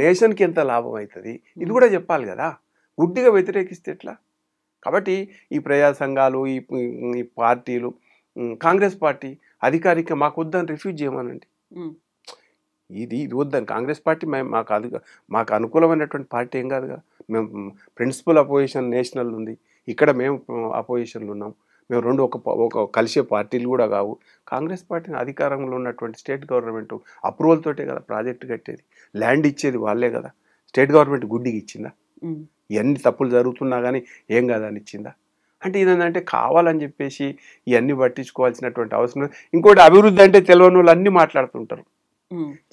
నేషన్కి ఎంత లాభం అవుతుంది ఇది కూడా చెప్పాలి కదా గుడ్డిగా వ్యతిరేకిస్తే ఎట్లా కాబట్టి ఈ ప్రజా సంఘాలు ఈ పార్టీలు కాంగ్రెస్ పార్టీ అధికారిక మాకు వద్దని రిఫ్యూజ్ చేయమనండి ఇది ఇది వద్దని కాంగ్రెస్ పార్టీ మాకు అది మాకు అనుకూలమైనటువంటి పార్టీ ఏం కాదుగా మేము ప్రిన్సిపల్ అపోజిషన్ నేషనల్ ఉంది ఇక్కడ మేము అపోజిషన్లు ఉన్నాం మేము రెండు ఒక ఒక కలిసే పార్టీలు కూడా కావు కాంగ్రెస్ పార్టీని అధికారంలో ఉన్నటువంటి స్టేట్ గవర్నమెంట్ అప్రూవల్ తోటే కదా ప్రాజెక్ట్ కట్టేది ల్యాండ్ ఇచ్చేది వాళ్ళే కదా స్టేట్ గవర్నమెంట్ గుడ్డికి ఇచ్చిందా ఇవన్నీ తప్పులు జరుగుతున్నా కానీ ఏం అని ఇచ్చిందా అంటే ఇదేంటంటే కావాలని చెప్పేసి ఇవన్నీ పట్టించుకోవాల్సినటువంటి అవసరం ఇంకోటి అభివృద్ధి అంటే తెలియని వాళ్ళు అన్నీ మాట్లాడుతుంటారు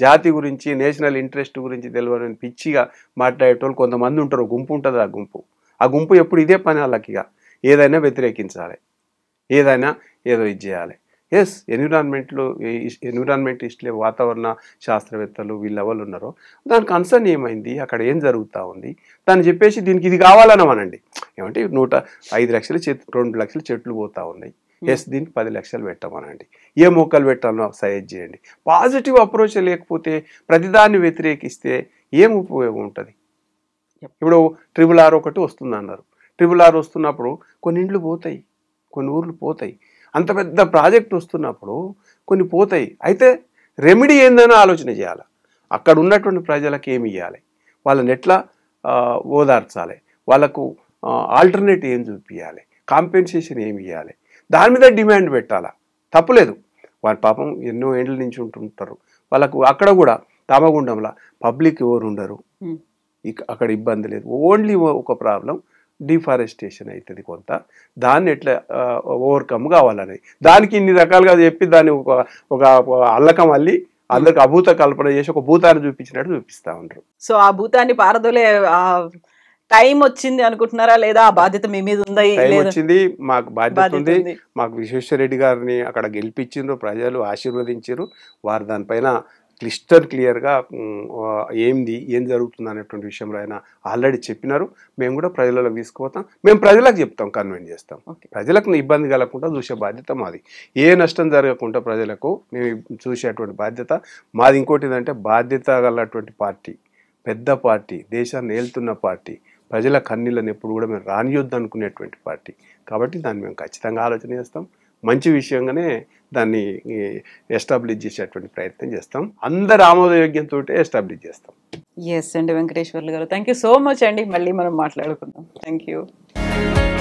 జాతి గురించి నేషనల్ ఇంట్రెస్ట్ గురించి తెలియని పిచ్చిగా మాట్లాడేటోళ్ళు కొంతమంది ఉంటారు గుంపు ఉంటుంది ఆ గుంపు ఆ గుంపు ఎప్పుడు ఇదే పని వాళ్ళకిగా ఏదైనా వ్యతిరేకించాలి ఏదైనా ఏదో ఇది చేయాలి ఎస్ ఎన్విరాన్మెంట్లో ఎన్విరాన్మెంటిస్టులే వాతావరణ శాస్త్రవేత్తలు వీళ్ళు ఎవరు ఉన్నారో దాని కన్సర్న్ ఏమైంది అక్కడ ఏం జరుగుతూ ఉంది దాన్ని చెప్పేసి దీనికి ఇది కావాలనమనండి ఏమంటే నూట ఐదు లక్షలు చెట్లు రెండు లక్షలు చెట్లు పోతూ ఉన్నాయి Hmm. ఎస్ దీనికి పది లక్షలు పెట్టమనండి ఏ మొక్కలు పెట్టాలనో సజెస్ట్ చేయండి పాజిటివ్ అప్రోచ్ లేకపోతే ప్రతిదాన్ని వ్యతిరేకిస్తే ఏం ఉపయోగం ఉంటుంది ఇప్పుడు ట్రిబుల్ ఆర్ ఒకటి వస్తుంది అన్నారు ట్రిబుల్ ఆర్ వస్తున్నప్పుడు కొన్ని ఇండ్లు పోతాయి కొన్ని ఊర్లు పోతాయి అంత పెద్ద ప్రాజెక్ట్ వస్తున్నప్పుడు కొన్ని పోతాయి అయితే రెమెడీ ఏందని ఆలోచన చేయాలి అక్కడ ఉన్నటువంటి ప్రజలకు ఏమి ఇవ్వాలి వాళ్ళని ఎట్లా ఓదార్చాలి వాళ్ళకు ఆల్టర్నేట్ ఏం చూపించాలి కాంపెన్సేషన్ ఏమి ఇవ్వాలి దాని మీద డిమాండ్ పెట్టాలా తప్పులేదు వారి పాపం ఎన్నో ఏండ్ల నుంచి ఉంటుంటారు వాళ్ళకు అక్కడ కూడా తామగుండంలో పబ్లిక్ ఎవరు ఉండరు ఇక అక్కడ ఇబ్బంది లేదు ఓన్లీ ఒక ప్రాబ్లం డిఫారెస్టేషన్ అవుతుంది కొంత దాన్ని ఎట్లా ఓవర్కమ్ కావాలని దానికి ఇన్ని రకాలుగా చెప్పి దాన్ని ఒక ఒక అల్లకం అల్లి అందరికి అభూత కల్పన చేసి ఒక భూతాన్ని చూపించినట్టు చూపిస్తూ ఉంటారు సో ఆ భూతాన్ని పారదోలే టైం వచ్చింది అనుకుంటున్నారా లేదా ఆ బాధ్యత మీ మీద ఉందా వచ్చింది మాకు బాధ్యత ఉంది మాకు విశ్వేశ్వరరెడ్డి గారిని అక్కడ గెలిపించారు ప్రజలు ఆశీర్వదించారు వారు దానిపైన క్లిస్టర్ క్లియర్గా ఏంది ఏం జరుగుతుంది అనేటువంటి విషయంలో ఆయన ఆల్రెడీ చెప్పినారు మేము కూడా ప్రజలకు తీసుకుపోతాం మేము ప్రజలకు చెప్తాం కన్వీన్ చేస్తాం ప్రజలకు ఇబ్బంది కలగకుండా చూసే బాధ్యత మాది ఏ నష్టం జరగకుండా ప్రజలకు మేము చూసేటువంటి బాధ్యత మాది ఇంకోటి ఏంటంటే బాధ్యత గలటువంటి పార్టీ పెద్ద పార్టీ దేశాన్ని ఏళ్తున్న పార్టీ ప్రజల కన్నీళ్ళని ఎప్పుడు కూడా మేము రానియొద్దు అనుకునేటువంటి పార్టీ కాబట్టి దాన్ని మేము ఖచ్చితంగా ఆలోచన చేస్తాం మంచి విషయంగానే దాన్ని ఎస్టాబ్లిష్ చేసేటువంటి ప్రయత్నం చేస్తాం అందరు ఆమోదయోగ్యంతో ఎస్టాబ్లిష్ చేస్తాం ఎస్ అండి వెంకటేశ్వర్లు గారు థ్యాంక్ యూ సో మచ్ అండి మళ్ళీ మనం మాట్లాడుకుందాం థ్యాంక్ యూ